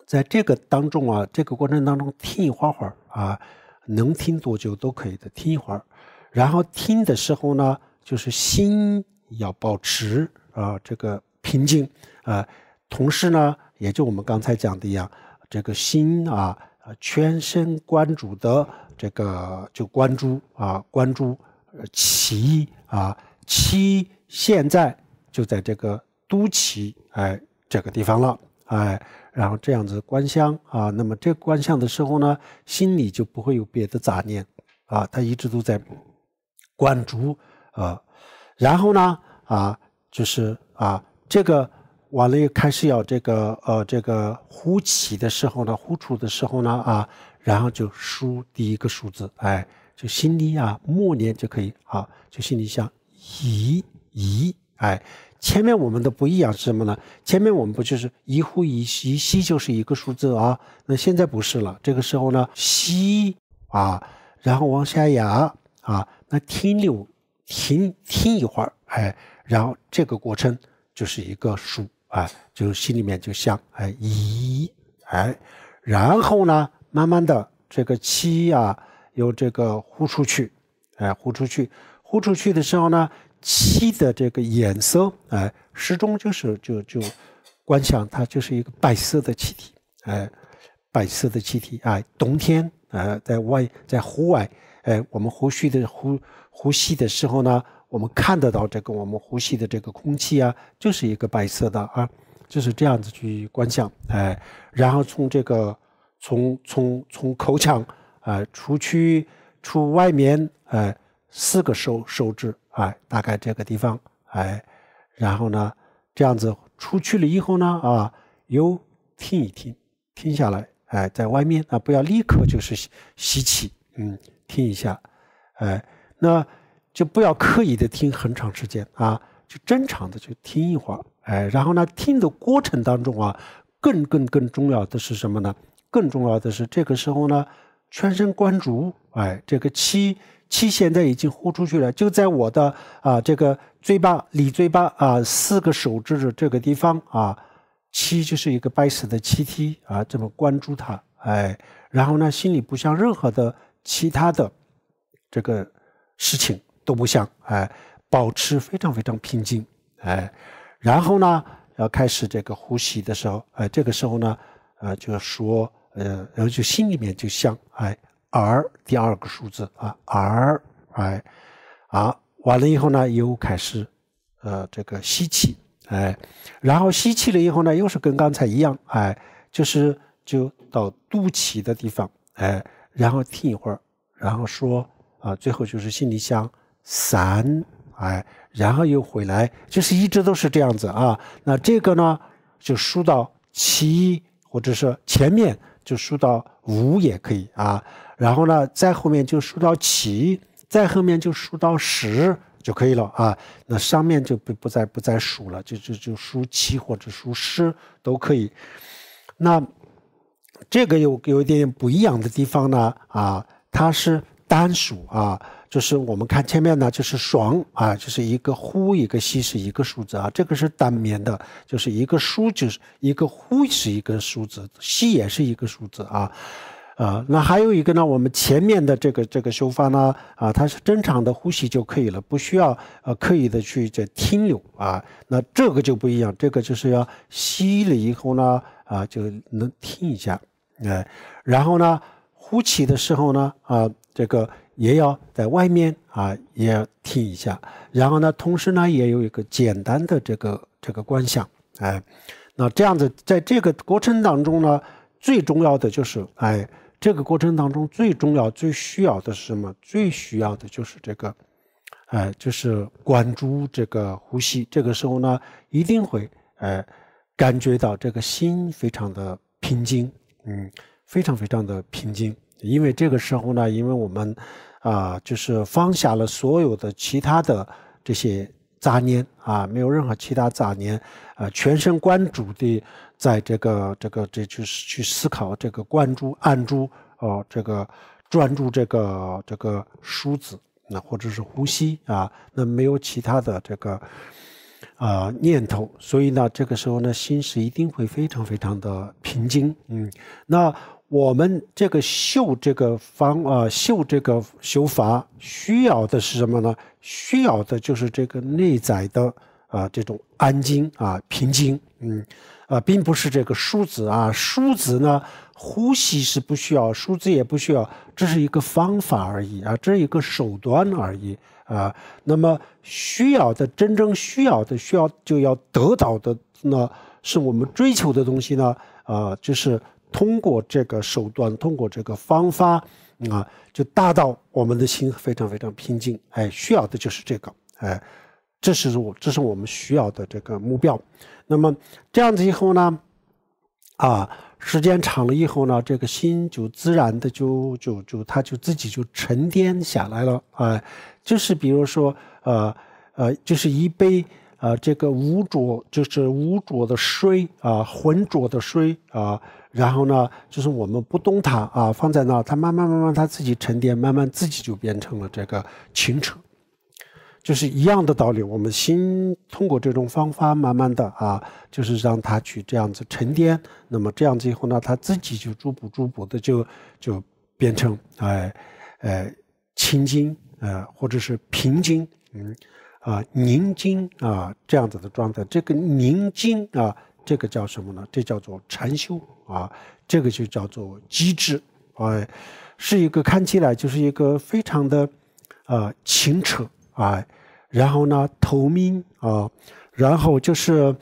在这个当中啊，这个过程当中听一会儿会儿啊，能听多久都可以的，听一会儿，然后听的时候呢，就是心要保持啊这个。平静啊，同时呢，也就我们刚才讲的一样，这个心啊，啊全神贯注的这个就关注啊，关注，其啊，其现在就在这个都旗哎这个地方了哎，然后这样子观相啊，那么这观相的时候呢，心里就不会有别的杂念啊，他一直都在关注啊，然后呢啊，就是啊。这个完了又开始要这个呃这个呼气的时候呢，呼出的时候呢啊，然后就输第一个数字，哎，就心里啊默念就可以啊，就心里想一、一，哎，前面我们的不一样是什么呢？前面我们不就是一呼一吸就是一个数字啊？那现在不是了，这个时候呢吸啊，然后往下压啊，那停留停停一会儿，哎，然后这个过程。就是一个数啊，就心里面就想哎一哎，然后呢，慢慢的这个气啊，由这个呼出去哎，呼出去，呼出去的时候呢，气的这个颜色哎，始终就是就就观想它就是一个白色的气体哎，白色的气体哎，冬天啊，在外在户外哎，我们呼吸的呼呼吸的时候呢。我们看得到这个，我们呼吸的这个空气啊，就是一个白色的啊，就是这样子去观想，哎，然后从这个，从从从口腔啊出去，出外面，哎，四个手手指哎，大概这个地方，哎，然后呢，这样子出去了以后呢，啊，又停一停，停下来，哎，在外面啊，不要立刻就是吸气，嗯，听一下，哎，那。就不要刻意的听很长时间啊，就正常的去听一会儿，哎，然后呢，听的过程当中啊，更更更重要的是什么呢？更重要的是这个时候呢，全神贯注，哎，这个气气现在已经呼出去了，就在我的啊这个嘴巴、里嘴巴啊四个手指的这个地方啊，气就是一个白色的气体啊，这么关注它，哎，然后呢，心里不想任何的其他的这个事情。都不像，哎，保持非常非常平静哎，然后呢，要开始这个呼吸的时候哎，这个时候呢，呃，就说，呃，然后就心里面就像，哎，R 第二个数字啊，R 哎啊，完了以后呢，又开始呃这个吸气哎，然后吸气了以后呢，又是跟刚才一样哎，就是就到肚脐的地方哎，然后听一会儿，然后说啊，最后就是心里想，三，哎，然后又回来，就是一直都是这样子啊。那这个呢，就输到七，或者是前面就输到五也可以啊。然后呢，再后面就输到七，再后面就输到十就可以了啊。那上面就不不再不再数了，就就就输七或者输十都可以。那这个有有一点不一样的地方呢啊，它是单数啊。就是我们看前面呢，就是爽啊，就是一个呼一个吸是一个数字啊，这个是单面的，就是一个舒就是一个呼是一个数字，吸也是一个数字啊，呃，那还有一个呢，我们前面的这个这个修法呢，啊，它是正常的呼吸就可以了，不需要呃刻意的去这停留啊，那这个就不一样，这个就是要吸了以后呢，啊，就能听一下，哎，然后呢，呼气的时候呢，啊，这个。也要在外面啊，也要听一下，然后呢，同时呢，也有一个简单的这个这个观想，哎，那这样子，在这个过程当中呢，最重要的就是，哎，这个过程当中最重要、最需要的是什么？最需要的就是这个，哎，就是关注这个呼吸。这个时候呢，一定会，哎，感觉到这个心非常的平静，嗯，非常非常的平静，因为这个时候呢，因为我们。啊，就是放下了所有的其他的这些杂念啊，没有任何其他杂念，啊，全神贯注的在这个这个这就是去思考这个关注按住哦，这个专注这个这个梳子那或者是呼吸啊，那没有其他的这个呃念头，所以呢，这个时候呢，心是一定会非常非常的平静，嗯，那。我们这个修这个方啊，修这个修法需要的是什么呢？需要的就是这个内在的啊，这种安静啊，平静。嗯，啊，并不是这个梳子啊，梳子呢，呼吸是不需要，梳子也不需要，这是一个方法而已啊，这是一个手段而已啊。那么需要的，真正需要的，需要就要得到的，呢，是我们追求的东西呢？啊，就是。通过这个手段，通过这个方法啊，就达到我们的心非常非常平静。哎，需要的就是这个，哎，这是我，这是我们需要的这个目标。那么这样子以后呢，啊，时间长了以后呢，这个心就自然的就就就它就自己就沉淀下来了。哎，就是比如说，呃呃，就是一杯啊，这个污浊就是污浊的水啊，浑浊的水啊。然后呢，就是我们不动它啊，放在那，它慢慢慢慢它自己沉淀，慢慢自己就变成了这个清澈，就是一样的道理。我们先通过这种方法，慢慢的啊，就是让它去这样子沉淀。那么这样子以后呢，它自己就逐步逐步的就就变成哎哎清净呃，或者是平静嗯啊凝静啊这样子的状态。这个凝静啊。这个叫什么呢？这叫做禅修啊，这个就叫做机智，哎，是一个看起来就是一个非常的啊清澈啊，然后呢透明啊，然后就是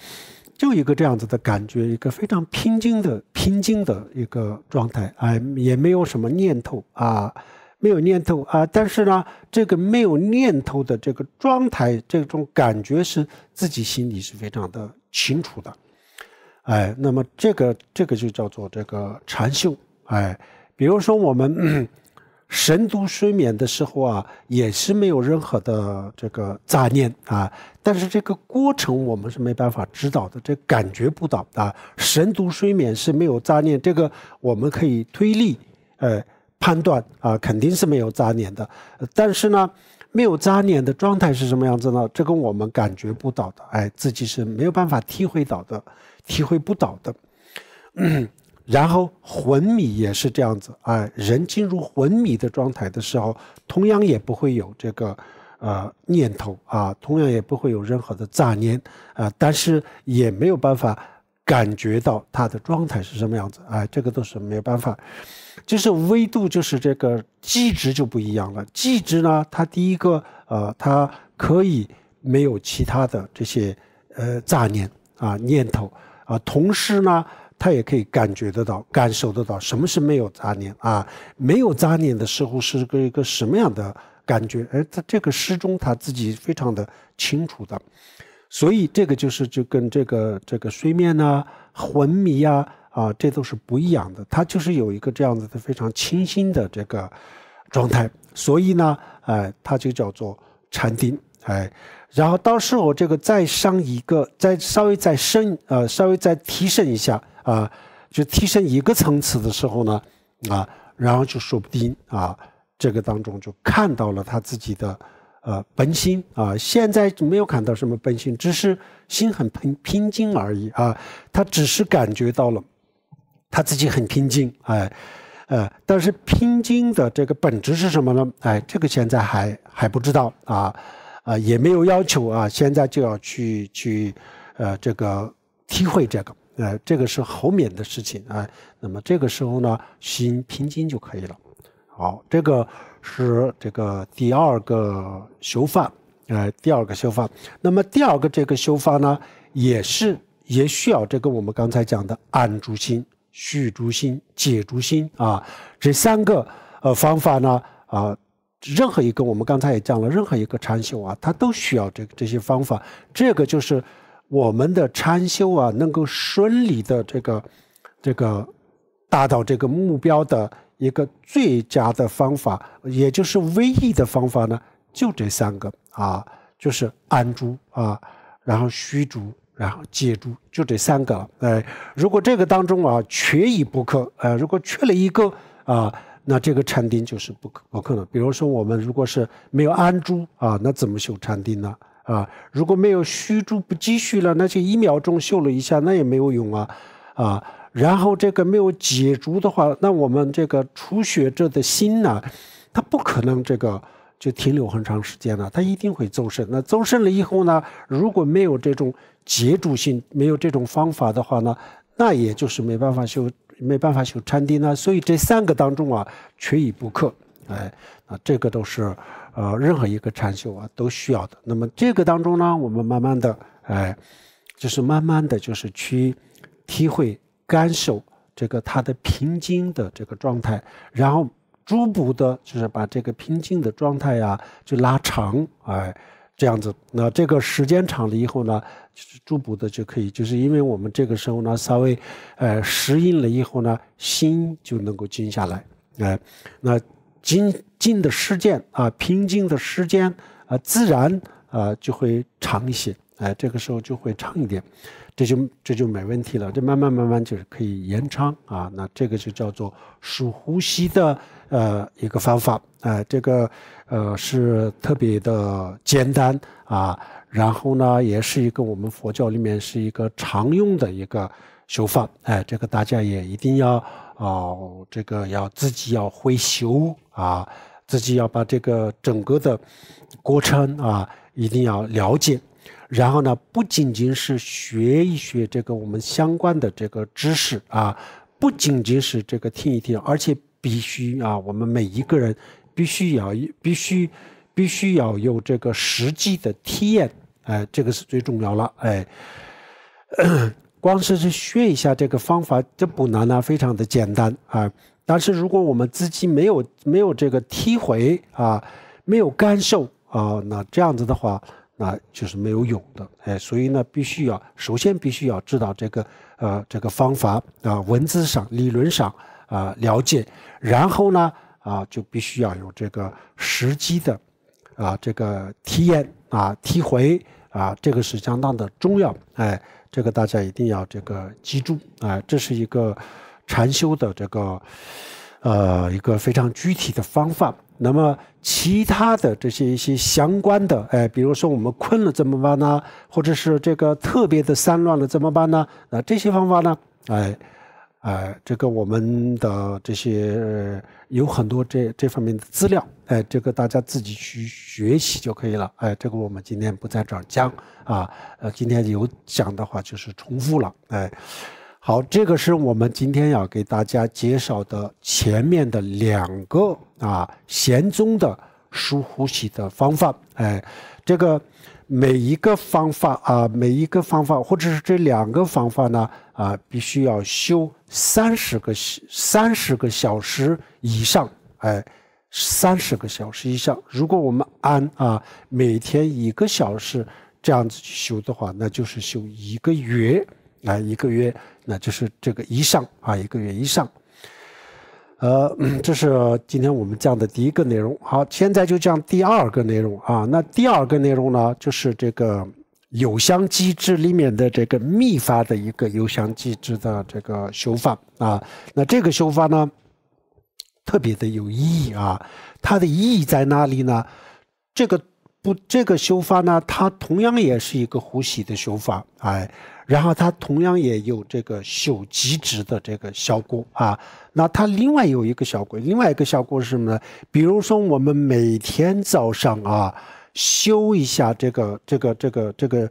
就一个这样子的感觉，一个非常平静的平静的一个状态，哎，也没有什么念头啊，没有念头啊，但是呢，这个没有念头的这个状态，这种感觉是自己心里是非常的清楚的。哎，那么这个这个就叫做这个禅修。哎，比如说我们 神都睡眠的时候啊，也是没有任何的这个杂念啊，但是这个过程我们是没办法知道的，这感觉不到的。神都睡眠是没有杂念，这个我们可以推力，呃，判断啊，肯定是没有杂念的。但是呢，没有杂念的状态是什么样子呢？这个我们感觉不到的，哎，自己是没有办法体会到的。体会不到的，然后昏迷也是这样子啊。人进入昏迷的状态的时候，同样也不会有这个呃念头啊，同样也不会有任何的杂念啊，但是也没有办法感觉到他的状态是什么样子啊。这个都是没有办法，就是维度就是这个基值就不一样了。基值呢，它第一个呃，它可以没有其他的这些呃杂念啊念头。啊，同时呢，他也可以感觉得到、感受得到什么是没有杂念啊？没有杂念的时候是个一个什么样的感觉？哎，在这个诗中，他自己非常的清楚的，所以这个就是就跟这个这个睡眠呐、昏迷啊啊，这都是不一样的。他就是有一个这样子的非常清新的这个状态，所以呢，哎，它就叫做禅定。哎，然后到时候这个再上一个，再稍微再升，呃，稍微再提升一下啊，就提升一个层次的时候呢，啊，然后就说不定啊，这个当中就看到了他自己的呃本心啊，现在没有看到什么本心，只是心很平平静而已啊，他只是感觉到了他自己很平静，哎，呃，但是平静的这个本质是什么呢？哎，这个现在还还不知道啊。啊，也没有要求啊，现在就要去去，呃，这个体会这个，呃，这个是后面的事情啊。那么这个时候呢，心平静就可以了。好，这个是这个第二个修法，呃，第二个修法。那么第二个这个修法呢，也是也需要这个我们刚才讲的安住心、续住心、解住心啊，这三个呃方法呢啊。任何一个，我们刚才也讲了，任何一个禅修啊，它都需要这这些方法。这个就是我们的禅修啊，能够顺利的这个这个达到这个目标的一个最佳的方法，也就是唯一的方法呢，就这三个啊，就是安住啊，然后虚住，然后借住，就这三个。了，哎，如果这个当中啊缺一不可，呃，如果缺了一个啊。那这个禅定就是不可不可能。比如说，我们如果是没有安住啊，那怎么修禅定呢？啊，如果没有虚住不积蓄了，那就一秒钟修了一下，那也没有用啊啊。然后这个没有解住的话，那我们这个初学者的心呢，他不可能这个就停留很长时间了，他一定会走神。那走神了以后呢，如果没有这种解住性，没有这种方法的话呢，那也就是没办法修。没办法修禅定呢，所以这三个当中啊，缺一不可，哎，啊，这个都是，呃，任何一个禅修啊都需要的。那么这个当中呢，我们慢慢的，哎，就是慢慢的就是去体会感受这个它的平静的这个状态，然后逐步的就是把这个平静的状态呀，就拉长，哎。这样子，那这个时间长了以后呢，就是逐步的就可以，就是因为我们这个时候呢，稍微，呃，适应了以后呢，心就能够静下来，哎，那静静的时间啊，平静的时间啊，自然啊就会长一些，哎，这个时候就会长一点，这就这就没问题了，这慢慢慢慢就是可以延长啊，那这个就叫做数呼吸的。呃，一个方法，哎，这个，呃，是特别的简单啊，然后呢，也是一个我们佛教里面是一个常用的一个修法，哎，这个大家也一定要啊，这个要自己要会修啊，自己要把这个整个的过程啊，一定要了解，然后呢，不仅仅是学一学这个我们相关的这个知识啊，不仅仅是这个听一听，而且。必须啊，我们每一个人必须要必须必须要有这个实际的体验，哎，这个是最重要了，哎，光是去学一下这个方法，这不呢啊，非常的简单啊，但是如果我们自己没有没有这个体会啊，没有感受啊，那这样子的话，那就是没有用的，哎，所以呢，必须要首先必须要知道这个呃这个方法啊，文字上理论上。啊，了解，然后呢，啊，就必须要有这个实际的，啊，这个体验啊，体会啊，这个是相当的重要，哎，这个大家一定要这个记住啊，这是一个禅修的这个，呃，一个非常具体的方法。那么其他的这些一些相关的，哎，比如说我们困了怎么办呢？或者是这个特别的散乱了怎么办呢？啊，这些方法呢，哎。哎，这个我们的这些有很多这这方面的资料，哎，这个大家自己去学习就可以了，哎，这个我们今天不在这儿讲，啊，呃，今天有讲的话就是重复了，哎，好，这个是我们今天要给大家介绍的前面的两个啊，贤宗的舒呼吸的方法，哎，这个。每一个方法啊，每一个方法，或者是这两个方法呢啊，必须要修三十个，三十个小时以上，哎，三十个小时以上。如果我们按啊每天一个小时这样子去修的话，那就是修一个月，啊，一个月，那就是这个以上啊，一个月以上。呃，这是今天我们讲的第一个内容。好，现在就讲第二个内容啊。那第二个内容呢，就是这个有香机制里面的这个密法的一个有香机制的这个修法啊。那这个修法呢，特别的有意义啊。它的意义在哪里呢？这个不，这个修法呢，它同样也是一个呼吸的修法哎，然后它同样也有这个修极致的这个效果啊。那它另外有一个效果，另外一个小故事是什么呢？比如说我们每天早上啊修一下这个这个这个这个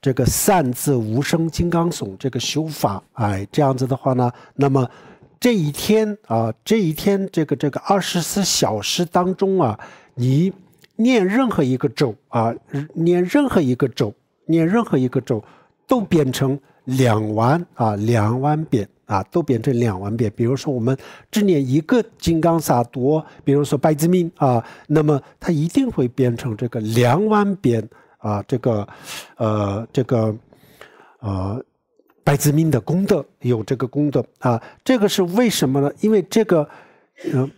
这个善字无声金刚颂这个修法，哎，这样子的话呢，那么这一天啊，这一天这个这个二十四小时当中啊，你念任何一个咒啊，念任何一个咒，念任何一个咒，都变成两万啊，两万遍。啊，都变成两万遍。比如说，我们只念一个金刚萨埵，比如说白字明啊，那么它一定会变成这个两万遍啊。这个，呃，这个，呃，白字明的功德有这个功德啊。这个是为什么呢？因为这个，嗯，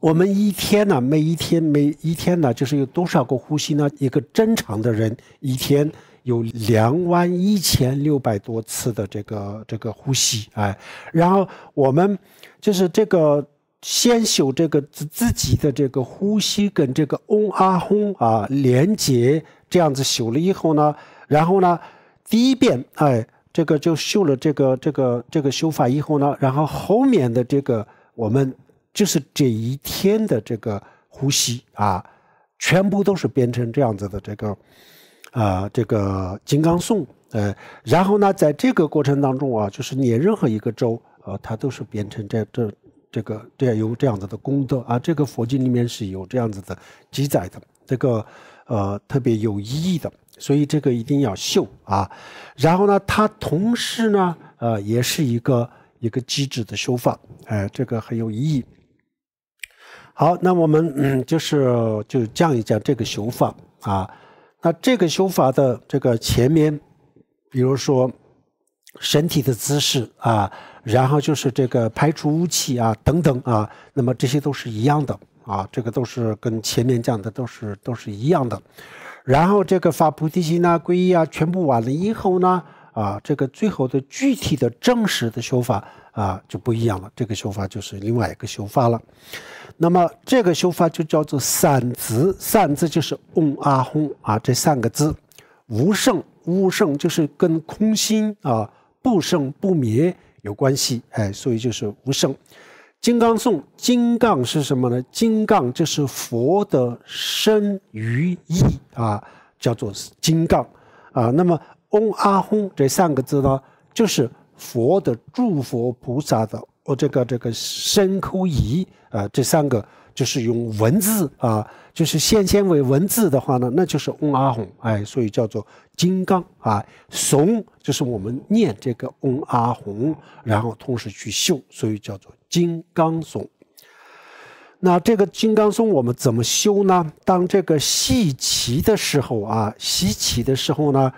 我们一天呢，每一天，每一天呢，就是有多少个呼吸呢？一个正常的人一天。有两万一千六百多次的这个这个呼吸，哎，然后我们就是这个先修这个自自己的这个呼吸，跟这个嗡啊哄啊连接，这样子修了以后呢，然后呢，第一遍哎，这个就修了这个这个这个修法以后呢，然后后面的这个我们就是这一天的这个呼吸啊，全部都是变成这样子的这个。啊，这个金刚颂，呃，然后呢，在这个过程当中啊，就是你任何一个州，呃，它都是变成这这这个这样有这样子的功德啊。这个佛经里面是有这样子的记载的，这个呃特别有意义的，所以这个一定要修啊。然后呢，它同时呢，呃，也是一个一个机智的修法，哎，这个很有意义。好，那我们嗯，就是就讲一讲这个修法啊。那这个修法的这个前面，比如说身体的姿势啊，然后就是这个排除污气啊等等啊，那么这些都是一样的啊，这个都是跟前面讲的都是都是一样的。然后这个发菩提心啊、皈依啊，全部完了以后呢，啊，这个最后的具体的正式的修法啊就不一样了，这个修法就是另外一个修法了。那么这个修法就叫做散字，散字就是嗡阿吽啊，这三个字，无胜无胜就是跟空心啊不胜不灭有关系，哎，所以就是无胜。金刚颂，金刚是什么呢？金刚就是佛的身与意啊，叫做金刚啊。那么嗡阿吽这三个字呢，就是佛的诸佛菩萨的哦，这个这个身口意。呃，这三个就是用文字啊，就是线纤维文字的话呢，那就是嗡阿哄，哎，所以叫做金刚啊，怂就是我们念这个嗡阿哄，然后同时去修，所以叫做金刚松。那这个金刚松我们怎么修呢？当这个吸气的时候啊，吸气的时候呢，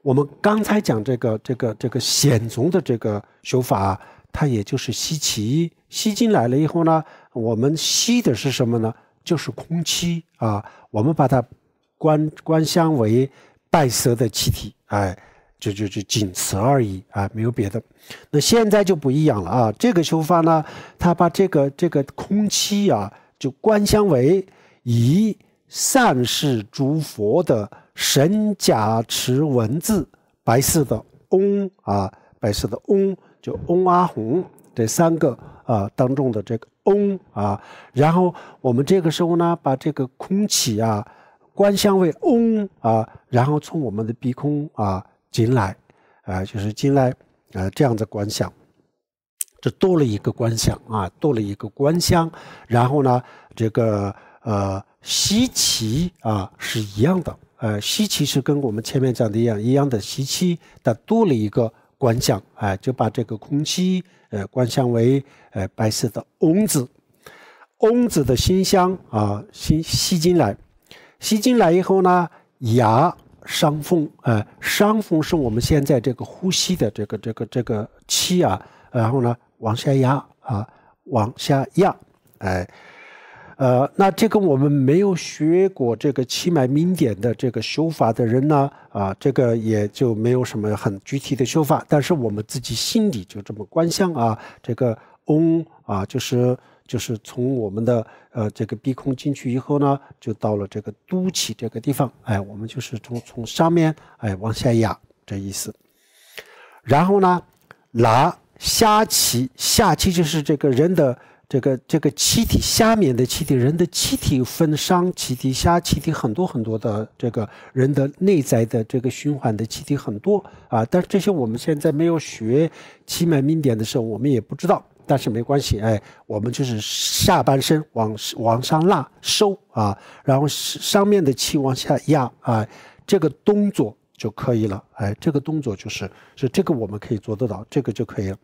我们刚才讲这个这个这个显宗的这个修法，它也就是吸气吸进来了以后呢。我们吸的是什么呢？就是空气啊！我们把它观观相为白色的气体，哎，就就就仅此而已啊，没有别的。那现在就不一样了啊！这个修法呢，它把这个这个空气啊，就观相为以善世诸佛的神加持文字白色的嗡啊，白色的嗡，就嗡阿红这三个啊当中的这个。嗡啊，然后我们这个时候呢，把这个空气啊观相为嗡啊，然后从我们的鼻孔啊进来，啊，就是进来啊，这样的观想，这多了一个观想啊，多了一个观想，然后呢，这个呃吸气啊是一样的，呃吸气是跟我们前面讲的一样一样的吸气，但多了一个观想，哎，就把这个空气。呃，观相为呃白色的翁子，翁子的辛香啊，吸吸进来，吸进来以后呢，牙伤风，呃，伤风是我们现在这个呼吸的这个这个这个气啊，然后呢往下压啊，往下压，哎。呃，那这跟我们没有学过这个七脉名点的这个修法的人呢，啊，这个也就没有什么很具体的修法，但是我们自己心里就这么观想啊，这个嗡啊，就是就是从我们的呃这个鼻孔进去以后呢，就到了这个肚脐这个地方，哎，我们就是从从上面哎往下压这意思，然后呢，拿下气，下气就是这个人的。这个这个气体下面的气体，人的气体分上气体下气体很多很多的，这个人的内在的这个循环的气体很多啊。但是这些我们现在没有学气门命点的时候，我们也不知道。但是没关系，哎，我们就是下半身往往上拉收啊，然后上面的气往下压啊，这个动作就可以了。哎，这个动作就是是这个我们可以做得到，这个就可以了，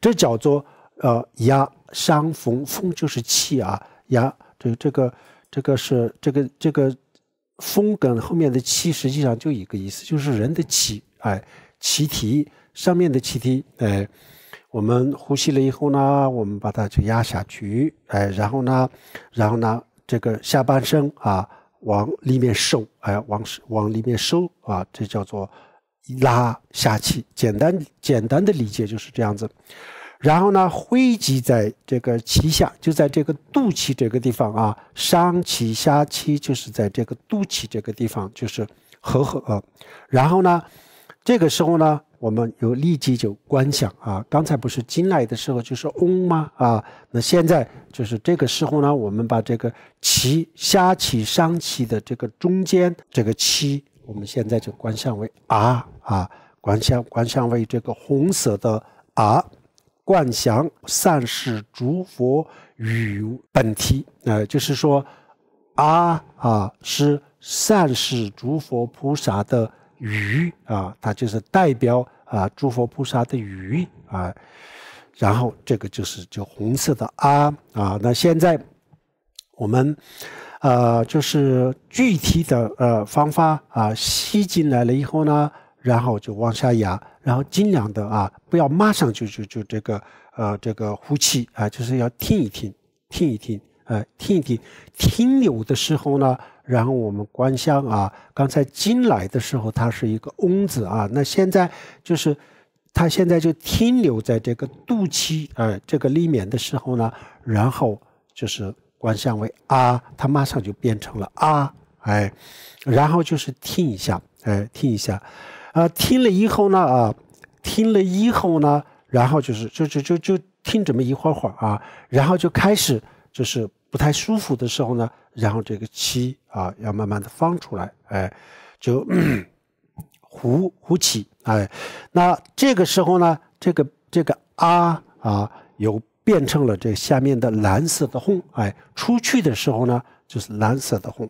这叫做。呃，压伤风，风就是气啊，压，对，这个，这个是这个这个，风跟后面的气，实际上就一个意思，就是人的气，哎，气体上面的气体，哎，我们呼吸了以后呢，我们把它就压下去，哎，然后呢，然后呢，这个下半身啊，往里面收，哎，往往里面收啊，这叫做拉下气，简单简单的理解就是这样子。然后呢，汇集在这个脐下，就在这个肚脐这个地方啊，上脐下脐就是在这个肚脐这个地方，就是合合。然后呢，这个时候呢，我们有立即就观想啊，刚才不是进来的时候就是嗡吗？啊，那现在就是这个时候呢，我们把这个脐下脐上脐的这个中间这个脐，我们现在就观想为啊啊，观想观想为这个红色的啊。观想善使诸佛与本体，呃，就是说，阿啊是善使诸佛菩萨的语啊，它就是代表啊诸佛菩萨的语啊，然后这个就是就红色的阿啊，那现在我们呃就是具体的呃方法啊，吸进来了以后呢。然后就往下压，然后尽量的啊，不要马上就就就这个呃这个呼气啊，就是要听一听，听一听，呃听一听，停留的时候呢，然后我们观相啊，刚才进来的时候它是一个翁字啊，那现在就是它现在就停留在这个肚脐呃这个里面的时候呢，然后就是观相为啊，它马上就变成了啊，哎，然后就是听一下，哎听一下。啊，听了以后呢，啊，听了以后呢，然后就是，就就就就听这么一会儿会儿啊，然后就开始就是不太舒服的时候呢，然后这个气啊，要慢慢的放出来，哎，就呼呼气，哎，那这个时候呢，这个这个啊啊，又变成了这下面的蓝色的红，哎，出去的时候呢，就是蓝色的红。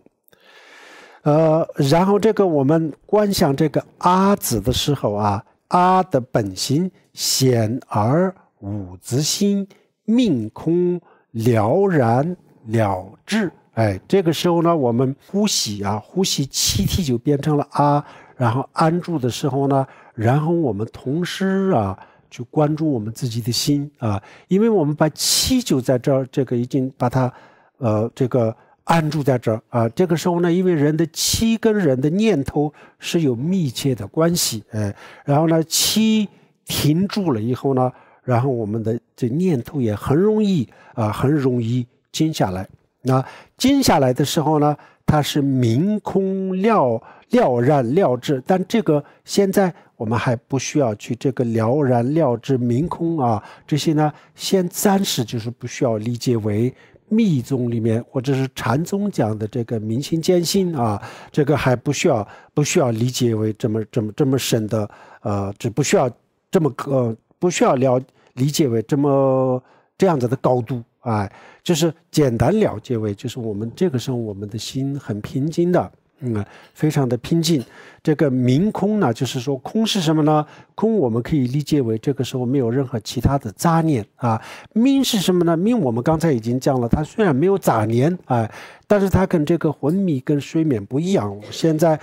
呃，然后这个我们观想这个阿字的时候啊，阿的本心显而五子心命空了然了至，哎，这个时候呢，我们呼吸啊，呼吸气体就变成了阿，然后安住的时候呢，然后我们同时啊，去关注我们自己的心啊，因为我们把气就在这儿，这个已经把它，呃，这个。安住在这儿啊，这个时候呢，因为人的七跟人的念头是有密切的关系，哎，然后呢，七停住了以后呢，然后我们的这念头也很容易啊，很容易静下来。那静下来的时候呢，它是明空了了然了之，但这个现在我们还不需要去这个了然了之明空啊这些呢，先暂时就是不需要理解为。密宗里面或者是禅宗讲的这个明心见性啊，这个还不需要不需要理解为这么这么这么深的，呃，这不需要这么呃不需要了理解为这么这样子的高度啊，就是简单了解为就是我们这个时候我们的心很平静的。嗯，非常的平静。这个明空呢，就是说空是什么呢？空我们可以理解为这个时候没有任何其他的杂念啊。明是什么呢？明我们刚才已经讲了，它虽然没有杂念啊，但是它跟这个昏迷、跟睡眠不一样。现在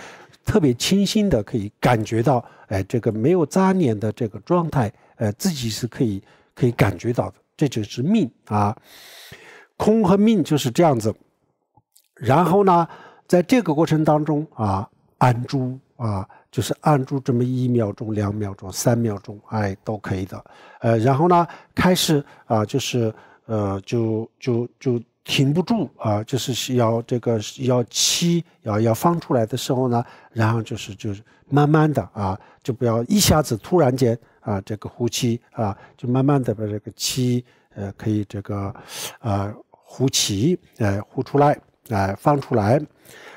特别清新的，可以感觉到，哎，这个没有杂念的这个状态，呃，自己是可以可以感觉到的。这就是命啊，空和命就是这样子。然后呢？在这个过程当中啊，按住啊，就是按住这么一秒钟、两秒钟、三秒钟，哎，都可以的。呃，然后呢，开始啊，就是呃，就就就停不住啊，就是要这个要吸，要要放出来的时候呢，然后就是就是慢慢的啊，就不要一下子突然间啊，这个呼气啊，就慢慢的把这个气呃，可以这个啊呼气，哎呼出来。哎，放出来，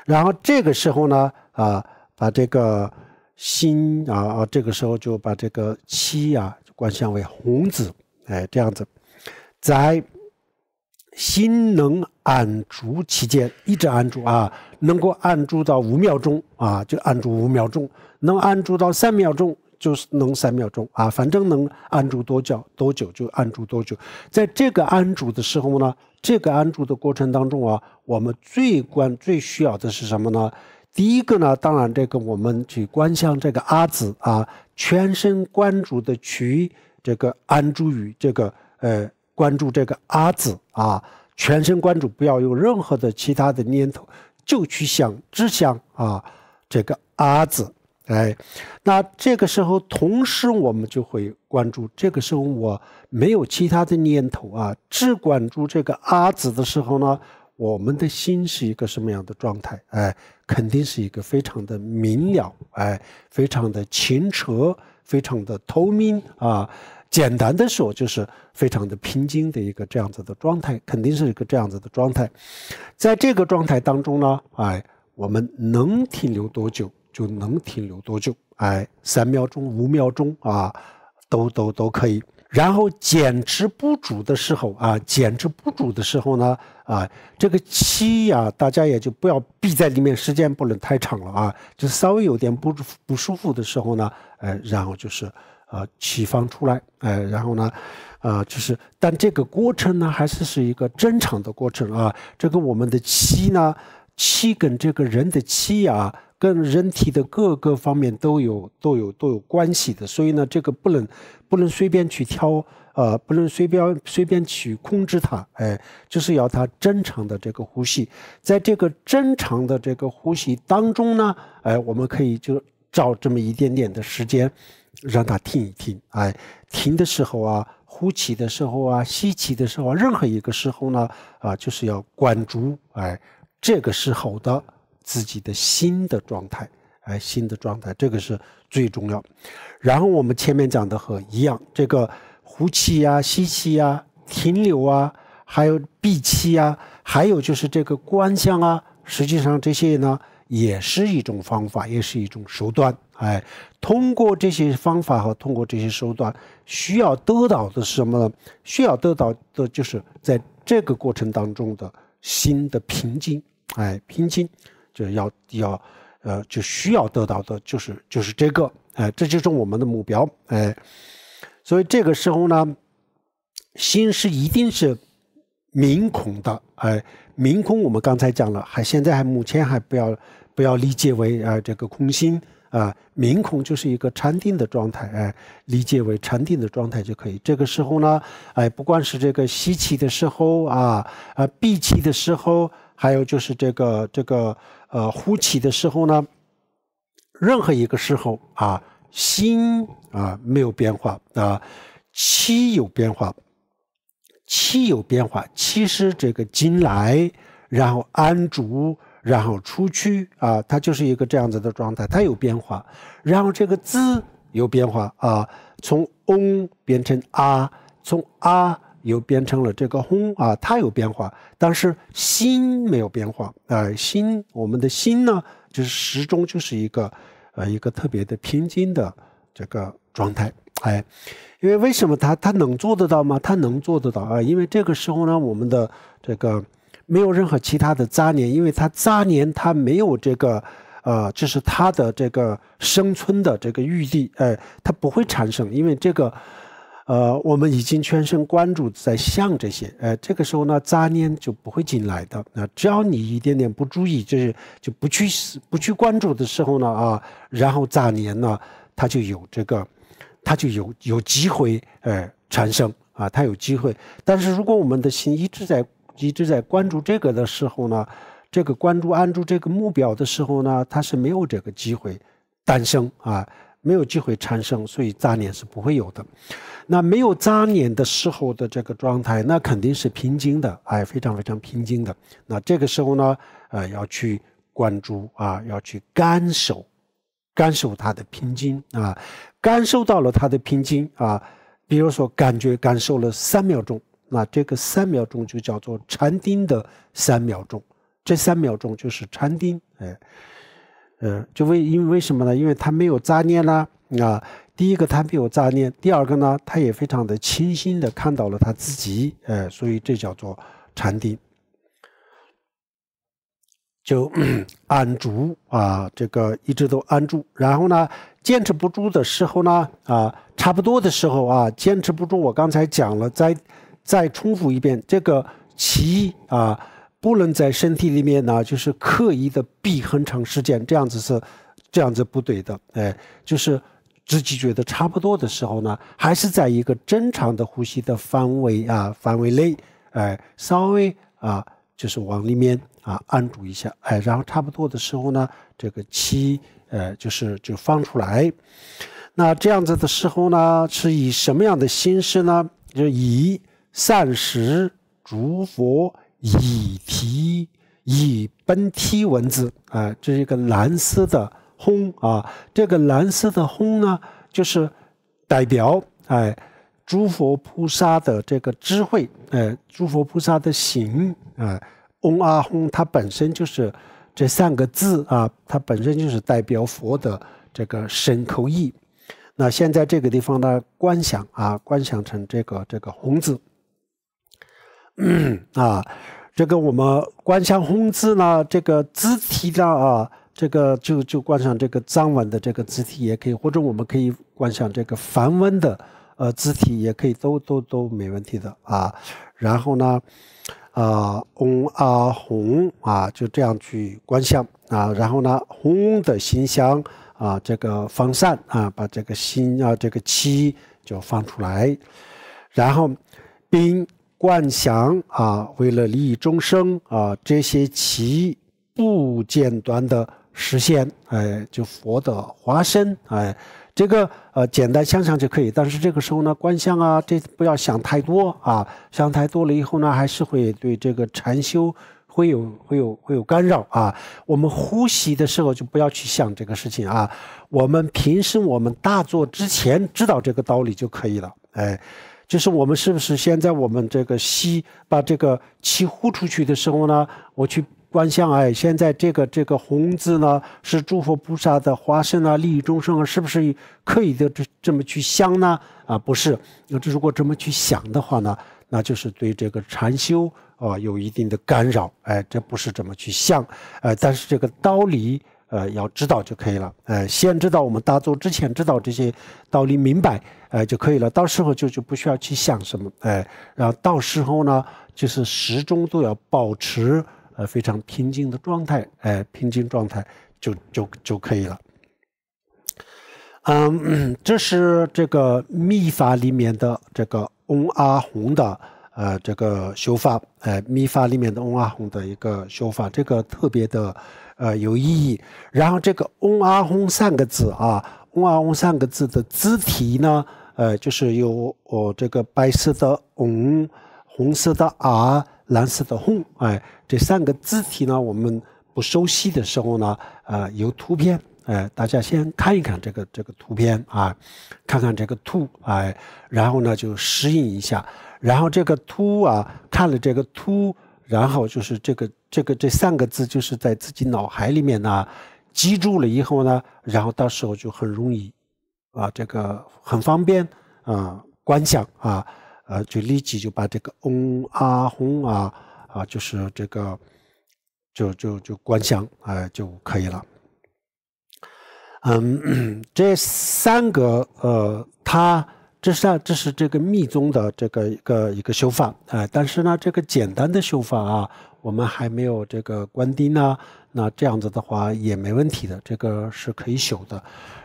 然后这个时候呢，啊，把这个心啊，啊，这个时候就把这个七啊，就观想为红子，哎，这样子，在心能按住期间，一直按住啊，能够按住到五秒钟啊，就按住五秒钟，能按住到三秒钟，就是能三秒钟啊，反正能按住多久多久就按住多久，在这个按住的时候呢。这个安住的过程当中啊，我们最关最需要的是什么呢？第一个呢，当然这个我们去观想这个阿紫啊，全神贯注的去这个安住于这个呃，关注这个阿紫啊，全神贯注，不要有任何的其他的念头，就去想，只想啊这个阿紫，哎，那这个时候同时我们就会关注，这个时候我。没有其他的念头啊，只管住这个阿紫的时候呢，我们的心是一个什么样的状态？哎，肯定是一个非常的明了，哎，非常的清澈，非常的透明啊。简单的说，就是非常的平静的一个这样子的状态，肯定是一个这样子的状态。在这个状态当中呢，哎，我们能停留多久就能停留多久，哎，三秒钟、五秒钟啊，都都都可以。然后减脂不足的时候啊，减脂不足的时候呢，啊，这个气呀，大家也就不要闭在里面，时间不能太长了啊。就稍微有点不不舒服的时候呢，呃，然后就是呃，气放出来，呃，然后呢，呃，就是，但这个过程呢，还是是一个正常的过程啊。这个我们的气呢，气跟这个人的气呀，跟人体的各个方面都有都有都有关系的，所以呢，这个不能。不能随便去挑，呃，不能随便随便去控制它，哎，就是要它正常的这个呼吸。在这个正常的这个呼吸当中呢，哎，我们可以就找这么一点点的时间，让他听一听，哎，听的时候啊，呼气的时候啊，吸气的时候，任何一个时候呢，啊，就是要关注，哎，这个时候的自己的心的状态。哎，新的状态，这个是最重要。然后我们前面讲的和一样，这个呼气呀、吸气呀、停留啊，还有闭气啊，还有就是这个观相啊，实际上这些呢也是一种方法，也是一种手段。哎，通过这些方法和通过这些手段，需要得到的是什么呢？需要得到的就是在这个过程当中的新的平静。哎，平静，就是要要。呃，就需要得到的就是就是这个，哎，这就是我们的目标，哎，所以这个时候呢，心是一定是明空的，哎，明空我们刚才讲了，还现在还目前还不要不要理解为啊这个空心，啊明空就是一个禅定的状态，哎，理解为禅定的状态就可以。这个时候呢，哎，不管是这个吸气的时候啊，啊闭气的时候。还有就是这个这个呃呼气的时候呢，任何一个时候啊，心啊没有变化啊，气有变化，气有变化，其实这个进来然后安住然后出去啊，它就是一个这样子的状态，它有变化，然后这个字有变化啊，从翁变成啊，从啊。又变成了这个轰啊，它有变化，但是心没有变化。哎，心，我们的心呢，就是始终就是一个，呃，一个特别的平静的这个状态。哎，因为为什么他他能做得到吗？他能做得到啊？因为这个时候呢，我们的这个没有任何其他的杂念，因为它杂念它没有这个，呃，就是它的这个生存的这个欲力，哎，它不会产生，因为这个。呃，我们已经全神贯注在想这些，呃，这个时候呢，杂念就不会进来的。那只要你一点点不注意，就是就不去不去关注的时候呢，啊，然后杂念呢，它就有这个，它就有有机会，呃，产生啊，它有机会。但是如果我们的心一直在一直在关注这个的时候呢，这个关注按住这个目标的时候呢，它是没有这个机会诞生啊，没有机会产生，所以杂念是不会有的。那没有杂念的时候的这个状态，那肯定是平静的，哎，非常非常平静的。那这个时候呢，呃，要去关注啊，要去感受，感受它的平静啊，感受到了它的平静啊，比如说感觉感受了三秒钟，那这个三秒钟就叫做禅定的三秒钟，这三秒钟就是禅定，哎，嗯，就为因为为什么呢？因为它没有杂念啦，啊。第一个，他没有杂念；第二个呢，他也非常的清晰的看到了他自己，哎，所以这叫做禅定。就 安住啊，这个一直都安住。然后呢，坚持不住的时候呢，啊，差不多的时候啊，坚持不住。我刚才讲了，再再重复一遍：这个气啊，不能在身体里面呢，就是刻意的避很长时间，这样子是这样子不对的，哎，就是。自己觉得差不多的时候呢，还是在一个正常的呼吸的范围啊范围内，哎，稍微啊就是往里面啊按住一下，哎，然后差不多的时候呢，这个气呃就是就放出来。那这样子的时候呢，是以什么样的形式呢？就以善食诸佛以提以奔题文字啊，这是一个蓝色的。轰啊！这个蓝色的轰呢，就是代表哎，诸佛菩萨的这个智慧哎，诸佛菩萨的行啊。嗡阿轰，它本身就是这三个字啊，它本身就是代表佛的这个身口意。那现在这个地方呢，观想啊，观想成这个这个红字啊，这个我们观想红字呢，这个字体呢啊。这个就就观想这个藏文的这个字体也可以，或者我们可以观想这个梵文的呃字体也可以，都都都没问题的啊。然后呢，啊嗡啊红啊，就这样去观想啊。然后呢，红的心香啊，这个放散啊，把这个心啊这个气就放出来。然后，并观想啊，为了利益众生啊，这些气不间断的。实现哎，就佛的化身哎，这个呃简单想想就可以。但是这个时候呢，观相啊，这不要想太多啊，想太多了以后呢，还是会对这个禅修会有会有会有干扰啊。我们呼吸的时候就不要去想这个事情啊。我们平时我们大做之前知道这个道理就可以了哎，就是我们是不是现在我们这个吸把这个气呼出去的时候呢，我去。观想哎，现在这个这个红字呢，是诸佛菩萨的化身啊，利益众生啊，是不是刻意的这这么去想呢？啊，不是，那这如果这么去想的话呢，那就是对这个禅修啊有一定的干扰。哎，这不是怎么去想，呃，但是这个道理呃要知道就可以了。呃，先知道我们打坐之前知道这些道理明白，呃就可以了。到时候就就不需要去想什么，哎，然后到时候呢，就是始终都要保持。呃，非常平静的状态，哎，平静状态就就就可以了。嗯，这是这个密法里面的这个嗡阿哄的呃这个修法，哎，密法里面的嗡阿哄的一个修法，这个特别的呃有意义。然后这个嗡阿哄三个字啊，嗡阿哄三个字的字体呢，呃，就是有哦这个白色的嗡，红色的阿。蓝色的红，哎，这三个字体呢，我们不熟悉的时候呢，啊，有图片，哎，大家先看一看这个这个图片啊，看看这个图，哎，然后呢就适应一下，然后这个图啊，看了这个图，然后就是这个这个这三个字就是在自己脑海里面呢记住了以后呢，然后到时候就很容易，啊，这个很方便，啊，观想啊。呃，就立即就把这个嗡啊哄啊啊，就是这个，就就就观想，哎，就可以了。嗯，这三个呃，它这是这是这个密宗的这个一个一个修法，哎，但是呢，这个简单的修法啊，我们还没有这个观定呢，那这样子的话也没问题的，这个是可以修的。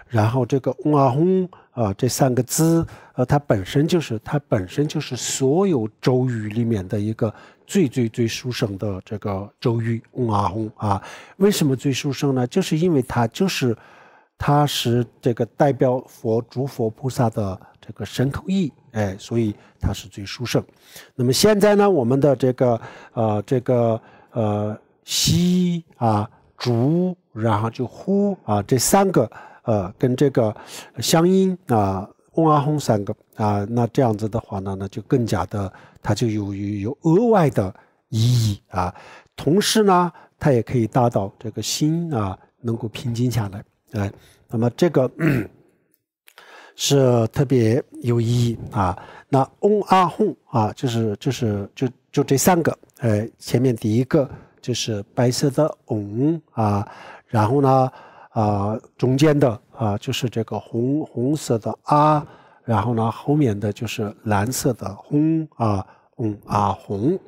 然后这个嗡啊哄。啊，这三个字，呃，它本身就是，它本身就是所有咒语里面的一个最最最殊胜的这个咒语嗡啊嗯”啊。为什么最殊胜呢？就是因为它就是，它是这个代表佛、诸佛菩萨的这个神口意，哎，所以它是最殊胜。那么现在呢，我们的这个呃这个呃西啊竹，然后就呼啊这三个。呃，跟这个乡音啊、翁阿哄三个啊，那这样子的话呢，那就更加的，它就有有额外的意义啊。同时呢，它也可以达到这个心啊能够平静下来。哎，那么这个是特别有意义啊。那翁阿哄啊，就是就是就就这三个。哎，前面第一个就是白色的翁啊，然后呢。啊，中间的啊，就是这个红红色的啊，然后呢，后面的就是蓝色的红啊，红啊红，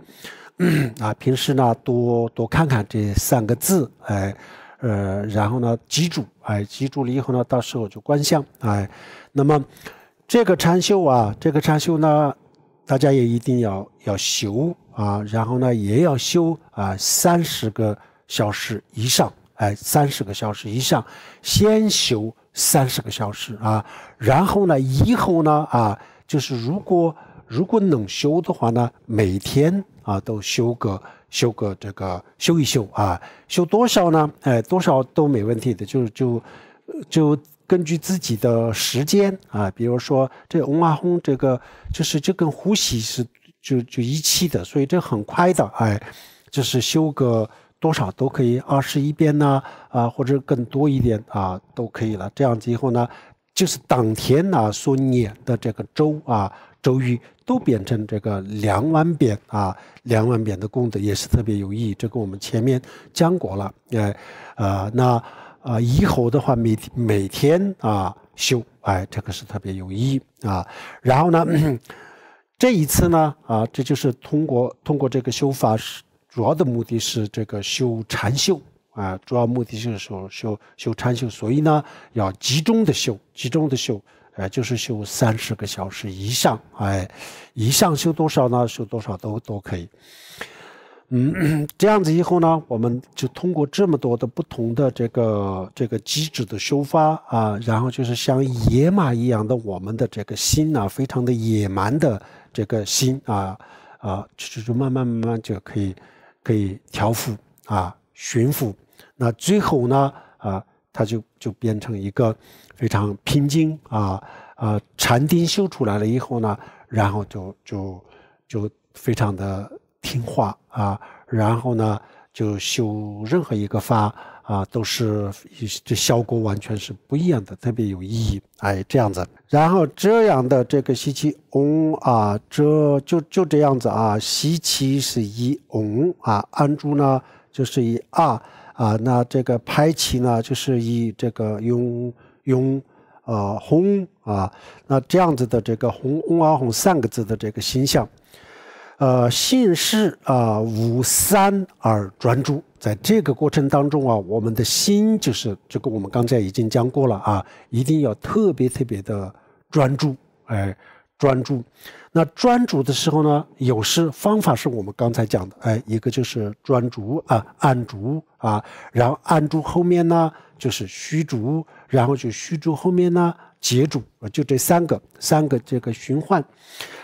啊，平时呢，多多看看这三个字，哎，呃，然后呢，记住，哎，记住了以后呢，到时候就观相，哎，那么这个禅修啊，这个禅修呢，大家也一定要要修啊，然后呢，也要修啊，三十个小时以上。哎，三十个小时一项，先修三十个小时啊，然后呢，以后呢，啊，就是如果如果能修的话呢，每天啊都修个修个这个修一修啊，修多少呢？哎，多少都没问题的，就是就就根据自己的时间啊，比如说这嗡啊哄这个，就是这跟呼吸是就就一起的，所以这很快的，哎，就是修个。多少都可以，二十一遍呢？啊，或者更多一点啊，都可以了。这样子以后呢，就是当天呢所念的这个周啊、周瑜都变成这个两万遍啊，两万遍的功德也是特别有意义。这跟我们前面讲过了，呃，呃，那呃以后的话，每每天啊修，哎，这个是特别有意义啊。然后呢，这一次呢，啊，这就是通过通过这个修法是。主要的目的是这个修禅修啊，主要目的就是修修修禅修，所以呢要集中的修，集中的修，呃，就是修三十个小时以上，哎，一项修多少呢？修多少都都可以。嗯，这样子以后呢，我们就通过这么多的不同的这个这个机制的修发啊，然后就是像野马一样的我们的这个心啊，非常的野蛮的这个心啊啊，就就慢慢慢慢就可以。可以调伏啊，驯服。那最后呢，啊，他就就变成一个非常平静啊，呃，禅定修出来了以后呢，然后就就就非常的听话啊，然后呢，就修任何一个法。啊，都是这效果完全是不一样的，特别有意义。哎，这样子，然后这样的这个西气，嗯、啊，这就就这样子啊，吸气是以嗯、啊，安住呢就是以啊啊，那这个拍起呢就是以这个用用啊轰啊，那这样子的这个轰嗡啊轰三个字的这个形象，呃，姓氏啊五三而专注。在这个过程当中啊，我们的心就是，就跟我们刚才已经讲过了啊，一定要特别特别的专注，哎，专注。那专注的时候呢，有时方法是我们刚才讲的，哎，一个就是专注啊，按住啊，然后按住后面呢就是虚竹，然后就虚竹后面呢结竹，就这三个，三个这个循环。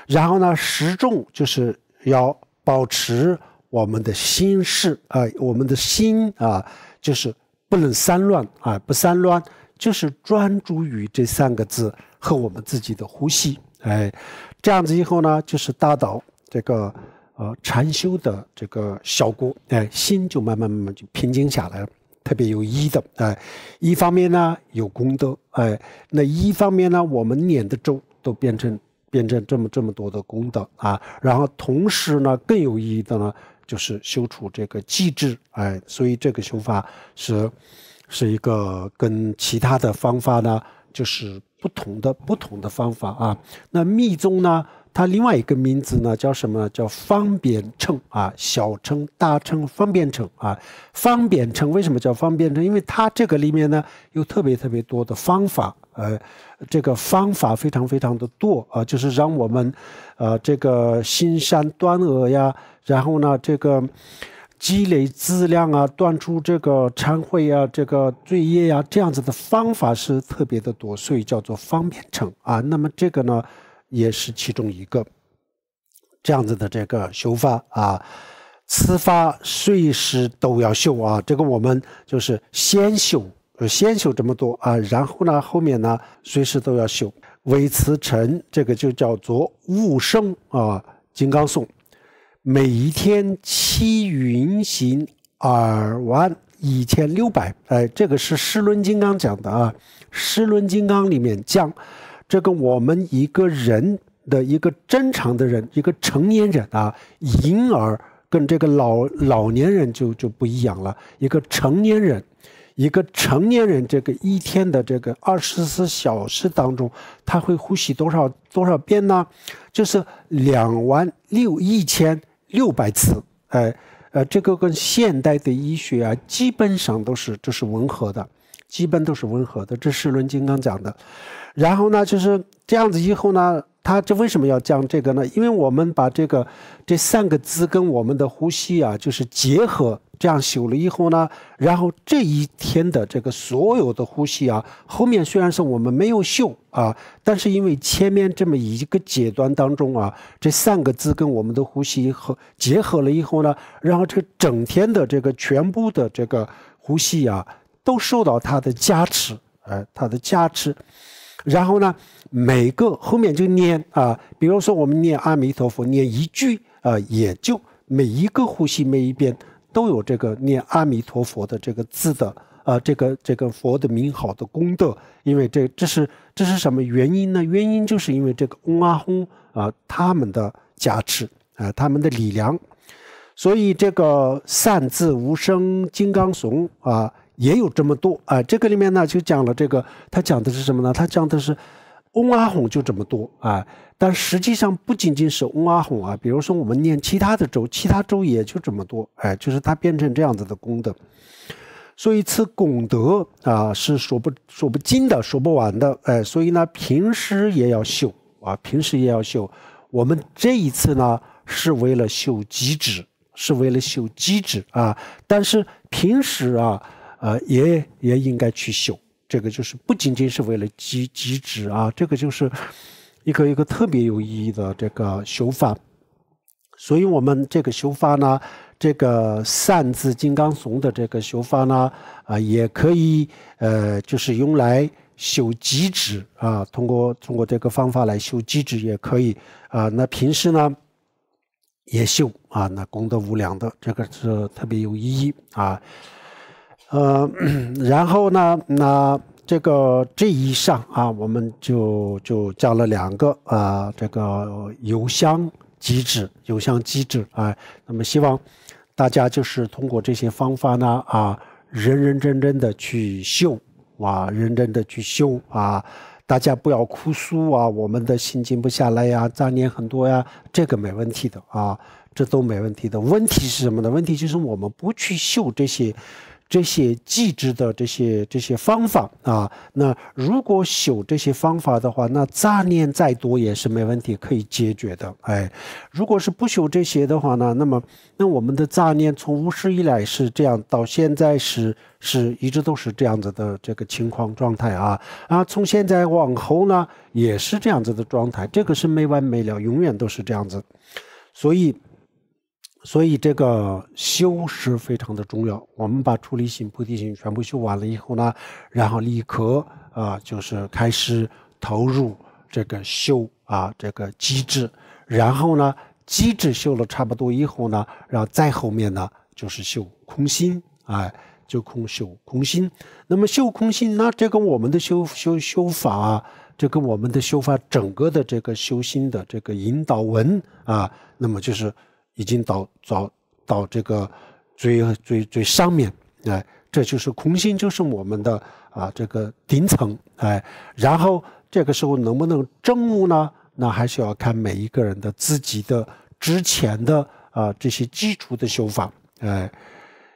然后呢，时重就是要保持。我们的心事啊，我们的心啊，就是不能三乱啊，不三乱，就是专注于这三个字和我们自己的呼吸，哎，这样子以后呢，就是达到这个呃禅修的这个效果，哎，心就慢慢慢慢就平静下来了，特别有意的，哎，一方面呢有功德，哎，那一方面呢，我们念的咒都变成变成这么这么多的功德啊，然后同时呢更有意义的呢。就是修除这个机制，哎，所以这个修法是，是一个跟其他的方法呢，就是不同的不同的方法啊。那密宗呢？它另外一个名字呢叫什么？叫方便秤啊，小秤、大秤、方便秤啊。方便秤为什么叫方便秤？因为它这个里面呢有特别特别多的方法，呃，这个方法非常非常的多啊，就是让我们呃这个心善端恶呀，然后呢这个积累资量啊，断出这个忏悔呀、这个罪业呀，这样子的方法是特别的多，所以叫做方便秤啊。那么这个呢？也是其中一个这样子的这个修法啊，此法随时都要修啊，这个我们就是先修，先修这么多啊，然后呢后面呢随时都要修。为此成，这个就叫做悟生啊，金刚颂》，每一天七云行耳万一千六百哎，这个是诗伦金刚讲的啊，诗伦金刚里面讲。这跟我们一个人的一个正常的人，一个成年人啊，婴儿跟这个老老年人就就不一样了。一个成年人，一个成年人，这个一天的这个二十四小时当中，他会呼吸多少多少遍呢？就是两万六一千六百次，哎，呃，这个跟现代的医学啊，基本上都是这是吻合的。基本都是温和的，这是论金刚讲的。然后呢，就是这样子以后呢，他就为什么要讲这个呢？因为我们把这个这三个字跟我们的呼吸啊，就是结合这样修了以后呢，然后这一天的这个所有的呼吸啊，后面虽然是我们没有修啊，但是因为前面这么一个阶段当中啊，这三个字跟我们的呼吸和结合了以后呢，然后这个整天的这个全部的这个呼吸啊。都受到他的加持，哎，他的加持，然后呢，每个后面就念啊，比如说我们念阿弥陀佛念一句啊，也就每一个呼吸每一遍都有这个念阿弥陀佛的这个字的啊，这个这个佛的名号的功德，因为这这是这是什么原因呢？原因就是因为这个嗡阿吽啊，他们的加持啊，他们的力量，所以这个善字无声金刚耸啊。也有这么多啊！这个里面呢，就讲了这个，他讲的是什么呢？他讲的是嗡啊哄就这么多啊！但实际上不仅仅是嗡啊哄啊，比如说我们念其他的咒，其他咒也就这么多，哎，就是它变成这样子的功德。所以此功德啊，是说不说不尽的，说不完的，哎，所以呢，平时也要修啊，平时也要修。我们这一次呢，是为了修机制，是为了修机制啊！但是平时啊，呃，也也应该去修，这个就是不仅仅是为了积积资啊，这个就是一个一个特别有意义的这个修法。所以我们这个修法呢，这个善字金刚松的这个修法呢，啊，也可以，呃，就是用来修积资啊，通过通过这个方法来修积资也可以啊。那平时呢也修啊，那功德无量的，这个是特别有意义啊。呃，然后呢？那这个这一上啊，我们就就加了两个啊，这个邮箱机制，邮箱机制啊。那么希望大家就是通过这些方法呢啊，认认真真的去修啊，认真的去修啊。大家不要哭诉啊，我们的心静不下来呀，杂念很多呀，这个没问题的啊，这都没问题的。问题是什么呢？问题就是我们不去绣这些。这些即知的这些这些方法啊，那如果修这些方法的话，那杂念再多也是没问题，可以解决的。哎，如果是不修这些的话呢，那么那我们的杂念从无始以来是这样，到现在是是一直都是这样子的这个情况状态啊啊，从现在往后呢也是这样子的状态，这个是没完没了，永远都是这样子，所以。所以这个修是非常的重要。我们把处理性、菩提性全部修完了以后呢，然后立刻啊，就是开始投入这个修啊，这个机制。然后呢，机制修了差不多以后呢，然后再后面呢，就是修空心，哎，就空修空心。那么修空心，那这跟我们的修修修法，这跟我们的修法整个的这个修心的这个引导文啊，那么就是。已经到到到这个最最最上面，哎，这就是空心，就是我们的啊这个顶层，哎，然后这个时候能不能正悟呢？那还是要看每一个人的自己的之前的啊这些基础的修法，哎，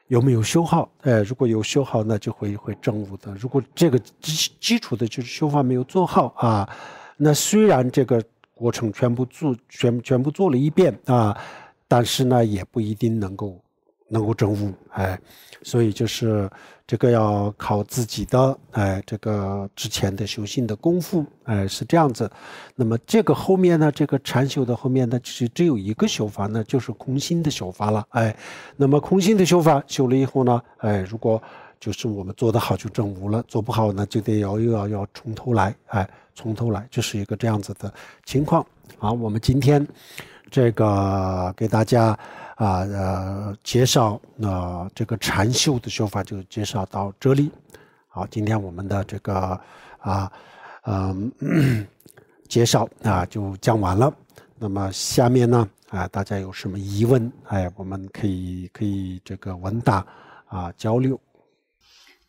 有没有修好？哎，如果有修好，那就会会正悟的；如果这个基基础的就是修法没有做好啊，那虽然这个过程全部做全全部做了一遍啊。但是呢，也不一定能够能够证悟，哎，所以就是这个要靠自己的哎，这个之前的修行的功夫，哎，是这样子。那么这个后面呢，这个禅修的后面呢，其实只有一个修法呢，就是空心的修法了，哎。那么空心的修法修了以后呢，哎，如果就是我们做的好就证悟了，做不好呢就得要又要要从头来，哎，从头来，就是一个这样子的情况。好，我们今天。这个给大家啊呃介绍啊这个禅修的说法就介绍到这里。好，今天我们的这个啊嗯介绍啊就讲完了。那么下面呢啊大家有什么疑问哎我们可以可以这个问答啊交流。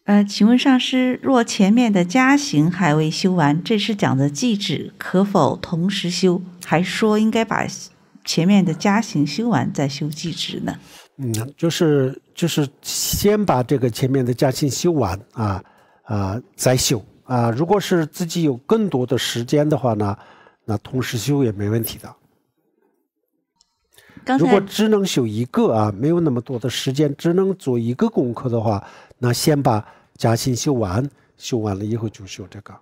呃，请问上师，若前面的家行还未修完，这次讲的祭止可否同时修？还说应该把。前面的加行修完再修即职呢？嗯，就是就是先把这个前面的加行修完啊啊再修啊。如果是自己有更多的时间的话呢，那同时修也没问题的。如果只能修一个啊，没有那么多的时间，只能做一个功课的话，那先把加行修完，修完了以后就修这个。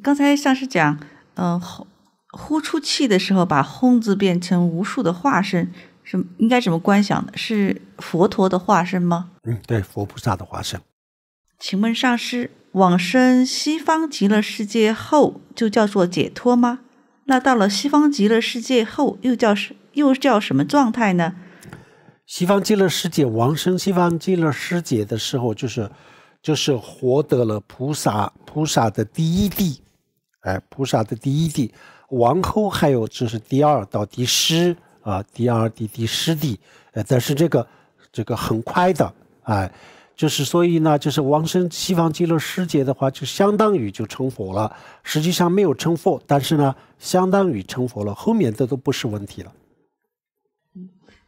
刚才像是讲，嗯。呼出气的时候，把“轰”字变成无数的化身，什么应该怎么观想的？是佛陀的化身吗？嗯，对，佛菩萨的化身。请问上师，往生西方极乐世界后，就叫做解脱吗？那到了西方极乐世界后，又叫什又叫什么状态呢？西方极乐世界往生西方极乐世界的时候，就是就是获得了菩萨菩萨的第一地，哎，菩萨的第一地。王后还有就是第二到第十啊，第二第第十的，呃，但是这个这个很快的，哎，就是所以呢，就是王生西方极乐世界的话，就相当于就成佛了。实际上没有成佛，但是呢，相当于成佛了。后面的都不是问题了。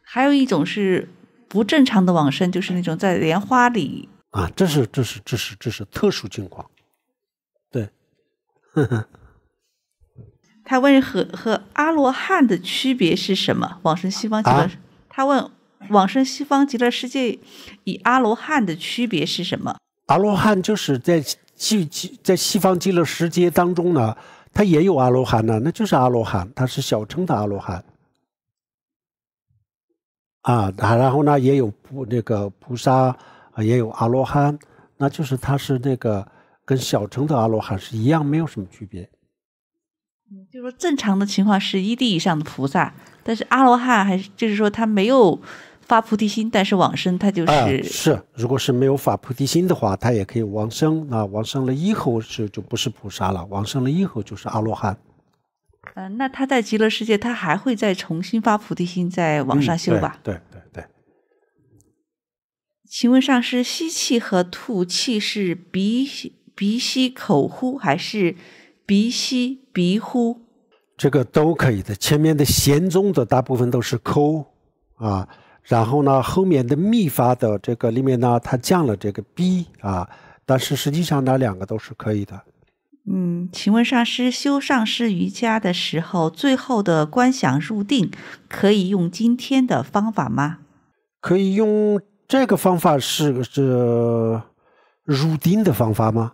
还有一种是不正常的往生，就是那种在莲花里啊，这是这是这是这是特殊情况，对，呵呵。他问：“和和阿罗汉的区别是什么？”往生西方极乐，他问：“往生西方极乐世界与阿罗汉的区别是什么？”阿罗汉就是在西在西方极乐世界当中呢，他也有阿罗汉呢，那就是阿罗汉，他是小乘的阿罗汉啊。然后呢，也有菩那个菩萨，也有阿罗汉，那就是他是那个跟小乘的阿罗汉是一样，没有什么区别。就是说，正常的情况是一地以上的菩萨，但是阿罗汉还是就是说他没有发菩提心，但是往生他就是是。如果是没有发菩提心的话，他也可以往生那往生了以后是就不是菩萨了，往生了以后就是阿罗汉。嗯，那他在极乐世界，他还会再重新发菩提心，在往上修吧？对对对。请问上师，吸气和吐气是鼻鼻吸口呼，还是鼻吸？鼻呼，这个都可以的。前面的弦宗的大部分都是抠啊，然后呢，后面的密法的这个里面呢，它降了这个 b 啊，但是实际上那两个都是可以的。嗯，请问上师，修上师瑜伽的时候，最后的观想入定可以用今天的方法吗？可以用这个方法是是入定的方法吗？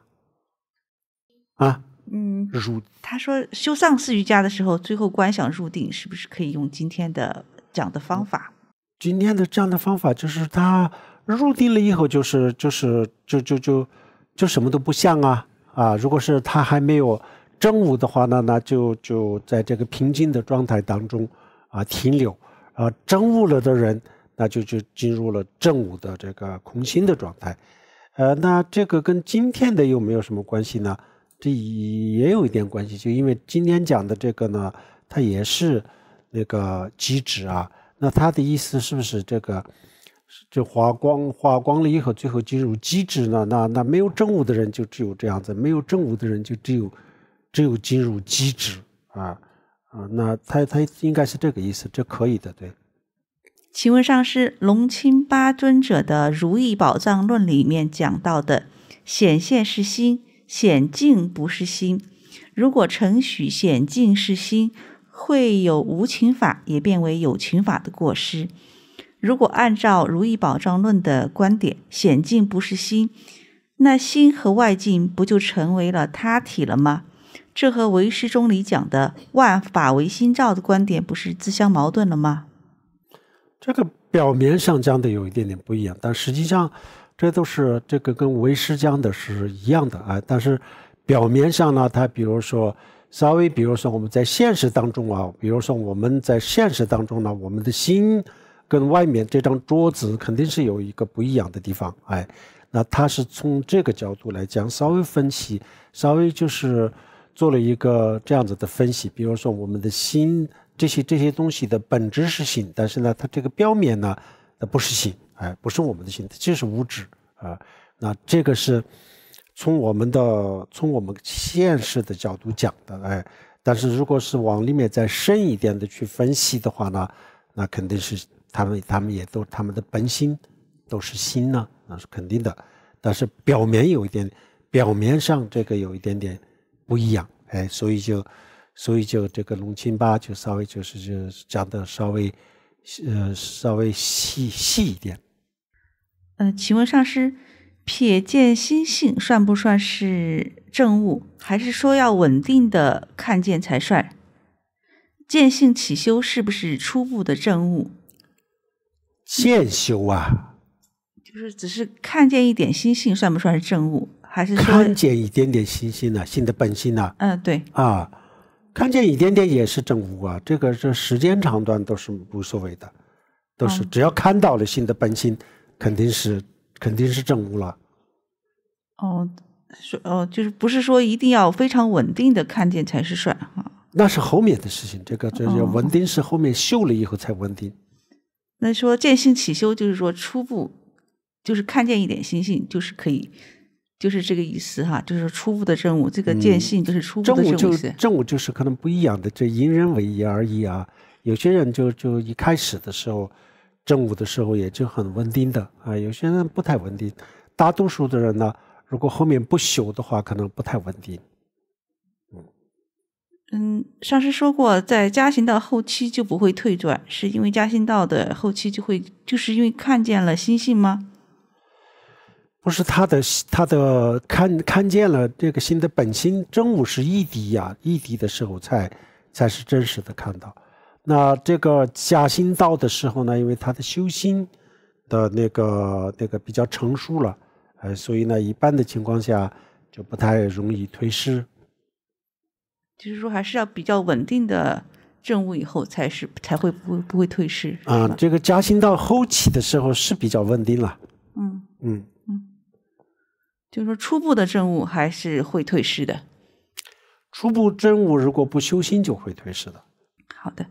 啊？嗯，入他说修上士瑜伽的时候，最后观想入定，是不是可以用今天的讲的方法？今天的这样的方法就是他入定了以后，就是就是就就就就什么都不像啊啊！如果是他还没有正悟的话，那那就就在这个平静的状态当中啊停留啊。正悟了的人，那就就进入了正悟的这个空心的状态。呃，那这个跟今天的又没有什么关系呢？这也有一点关系，就因为今天讲的这个呢，它也是那个机制啊。那他的意思是不是这个？就花光花光了以后，最后进入机制呢？那那没有正悟的人就只有这样子，没有正悟的人就只有只有进入机制啊啊。那他他应该是这个意思，这可以的，对。请问上师，龙清八尊者的《如意宝藏论》里面讲到的显现是心。显境不是心，如果承许显境是心，会有无情法也变为有情法的过失。如果按照如意宝藏论的观点，显境不是心，那心和外境不就成为了他体了吗？这和唯识中里讲的万法唯心造的观点不是自相矛盾了吗？这个表面上讲的有一点点不一样，但实际上。这都是这个跟为师讲的是一样的啊，但是表面上呢，它比如说稍微，比如说我们在现实当中啊，比如说我们在现实当中呢，我们的心跟外面这张桌子肯定是有一个不一样的地方，哎，那他是从这个角度来讲，稍微分析，稍微就是做了一个这样子的分析，比如说我们的心这些这些东西的本质是心，但是呢，它这个表面呢。不是心，哎，不是我们的心，就是物质啊。那这个是，从我们的从我们现实的角度讲的，哎。但是如果是往里面再深一点的去分析的话呢，那肯定是他们他们也都他们的本心，都是心呢，那是肯定的。但是表面有一点，表面上这个有一点点不一样，哎，所以就，所以就这个龙清吧，就稍微就是就讲的稍微。呃，稍微细细一点。呃，请问上师，瞥见心性算不算是正悟？还是说要稳定的看见才算？见性起修是不是初步的正悟？见修啊，就是只是看见一点心性，算不算是正悟？还是说看见一点点心性呢？心的本性呢？嗯，对。啊。看见一点点也是正悟啊，这个这时间长短都是无所谓的，都是只要看到了心的本心，肯定是肯定是正悟了。哦，说哦，就是不是说一定要非常稳定的看见才是帅哈？那是后面的事情，这个这叫稳定是后面修了以后才稳定。那说见性起修，就是说初步，就是看见一点心性，就是可以。就是这个意思哈，就是初步的证午，这个见性就是初步的正午。证午就就是可能不一样的，这因人而异而已啊。有些人就就一开始的时候，证午的时候也就很稳定的啊，有些人不太稳定。大多数的人呢，如果后面不修的话，可能不太稳定。嗯，嗯，上师说过，在嘉兴道后期就不会退转，是因为嘉兴道的后期就会，就是因为看见了心性吗？不是他的，他的看看见了这个心的本心，正午是异敌呀，异敌的时候才才是真实的看到。那这个假心道的时候呢，因为他的修心的那个那个比较成熟了，呃，所以呢，一般的情况下就不太容易推失。就是说，还是要比较稳定的正午以后，才是才会不不会退失啊，这个加心道后期的时候是比较稳定了。嗯嗯。就是说，初步的证悟还是会退失的。初步真悟如果不修心，就会退失的。好的，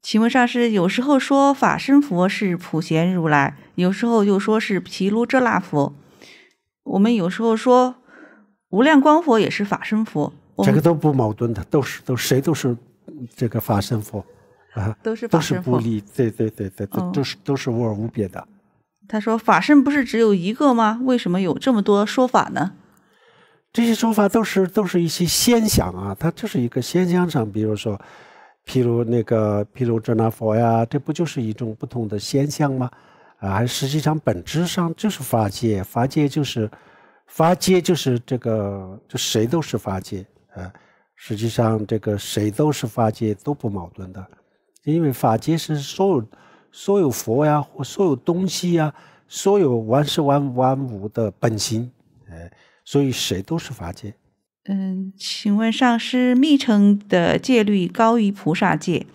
请问上师，有时候说法身佛是普贤如来，有时候又说是毗卢遮那佛。我们有时候说无量光佛也是法身佛，这个都不矛盾的，都是都谁都是这个法身佛啊，都是都是不离，对对对对，都都是都是无二无别的。他说：“法身不是只有一个吗？为什么有这么多说法呢？”这些说法都是都是一些现象啊，它就是一个现象上，比如说，譬如那个譬如真那佛呀，这不就是一种不同的现象吗？啊，实际上本质上就是法界，法界就是法界就是这个，就谁都是法界啊。实际上这个谁都是法界都不矛盾的，因为法界是所有。所有佛呀，或所有东西呀，所有万事万万无的本心，哎，所以谁都是法界。嗯，请问上师，密乘的戒律高于菩萨戒，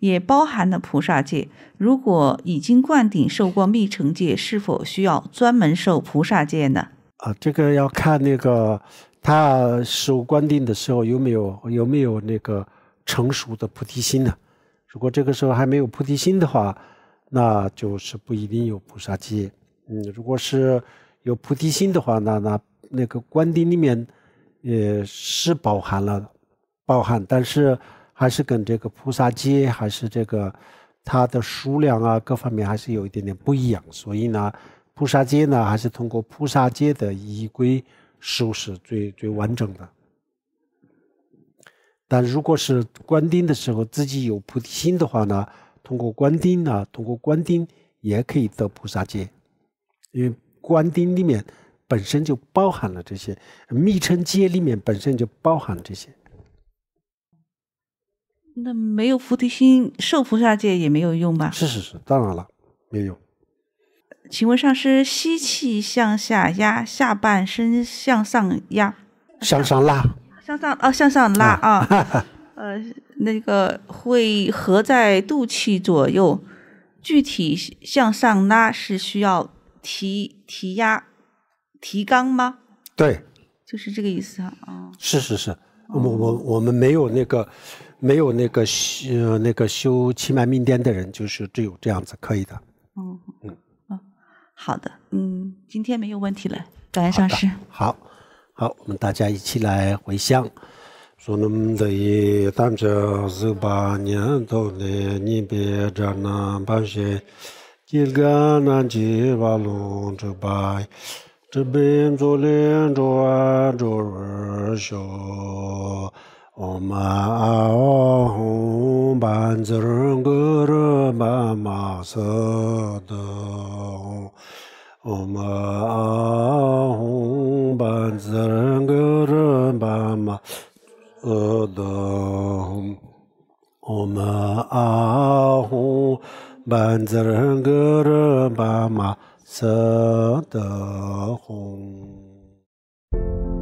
也包含了菩萨戒。如果已经灌顶受过密乘戒，是否需要专门受菩萨戒呢？啊，这个要看那个他受灌顶的时候有没有有没有那个成熟的菩提心呢？如果这个时候还没有菩提心的话。那就是不一定有菩萨戒，嗯，如果是有菩提心的话，那那那个观定里面，呃，是包含了包含，但是还是跟这个菩萨戒还是这个它的数量啊各方面还是有一点点不一样，所以呢，菩萨戒呢还是通过菩萨戒的依归，是不是最最完整的？但如果是观定的时候自己有菩提心的话呢？通过观丁啊，通过观丁也可以得菩萨戒，因为观丁里面本身就包含了这些，密乘戒里面本身就包含这些。那没有菩提心，受菩萨戒也没有用吧？是是是，当然了，没有。请问上师，吸气向下压，下半身向上压，向上拉，向上啊，向上拉啊。呃，那个会合在肚脐左右，具体向上拉是需要提提压提肛吗？对，就是这个意思啊。是是是，我我我们没有那个没有那个修那个修气脉命颠的人，就是只有这样子可以的。嗯嗯，啊，好的，嗯，今天没有问题了，感恩上师。好，好，我们大家一起来回乡。sunum tamcha zuba nyan tole nipi dharna panshe kilga nanchi ma ma ödahum oma ahu banzer gurubama sadahum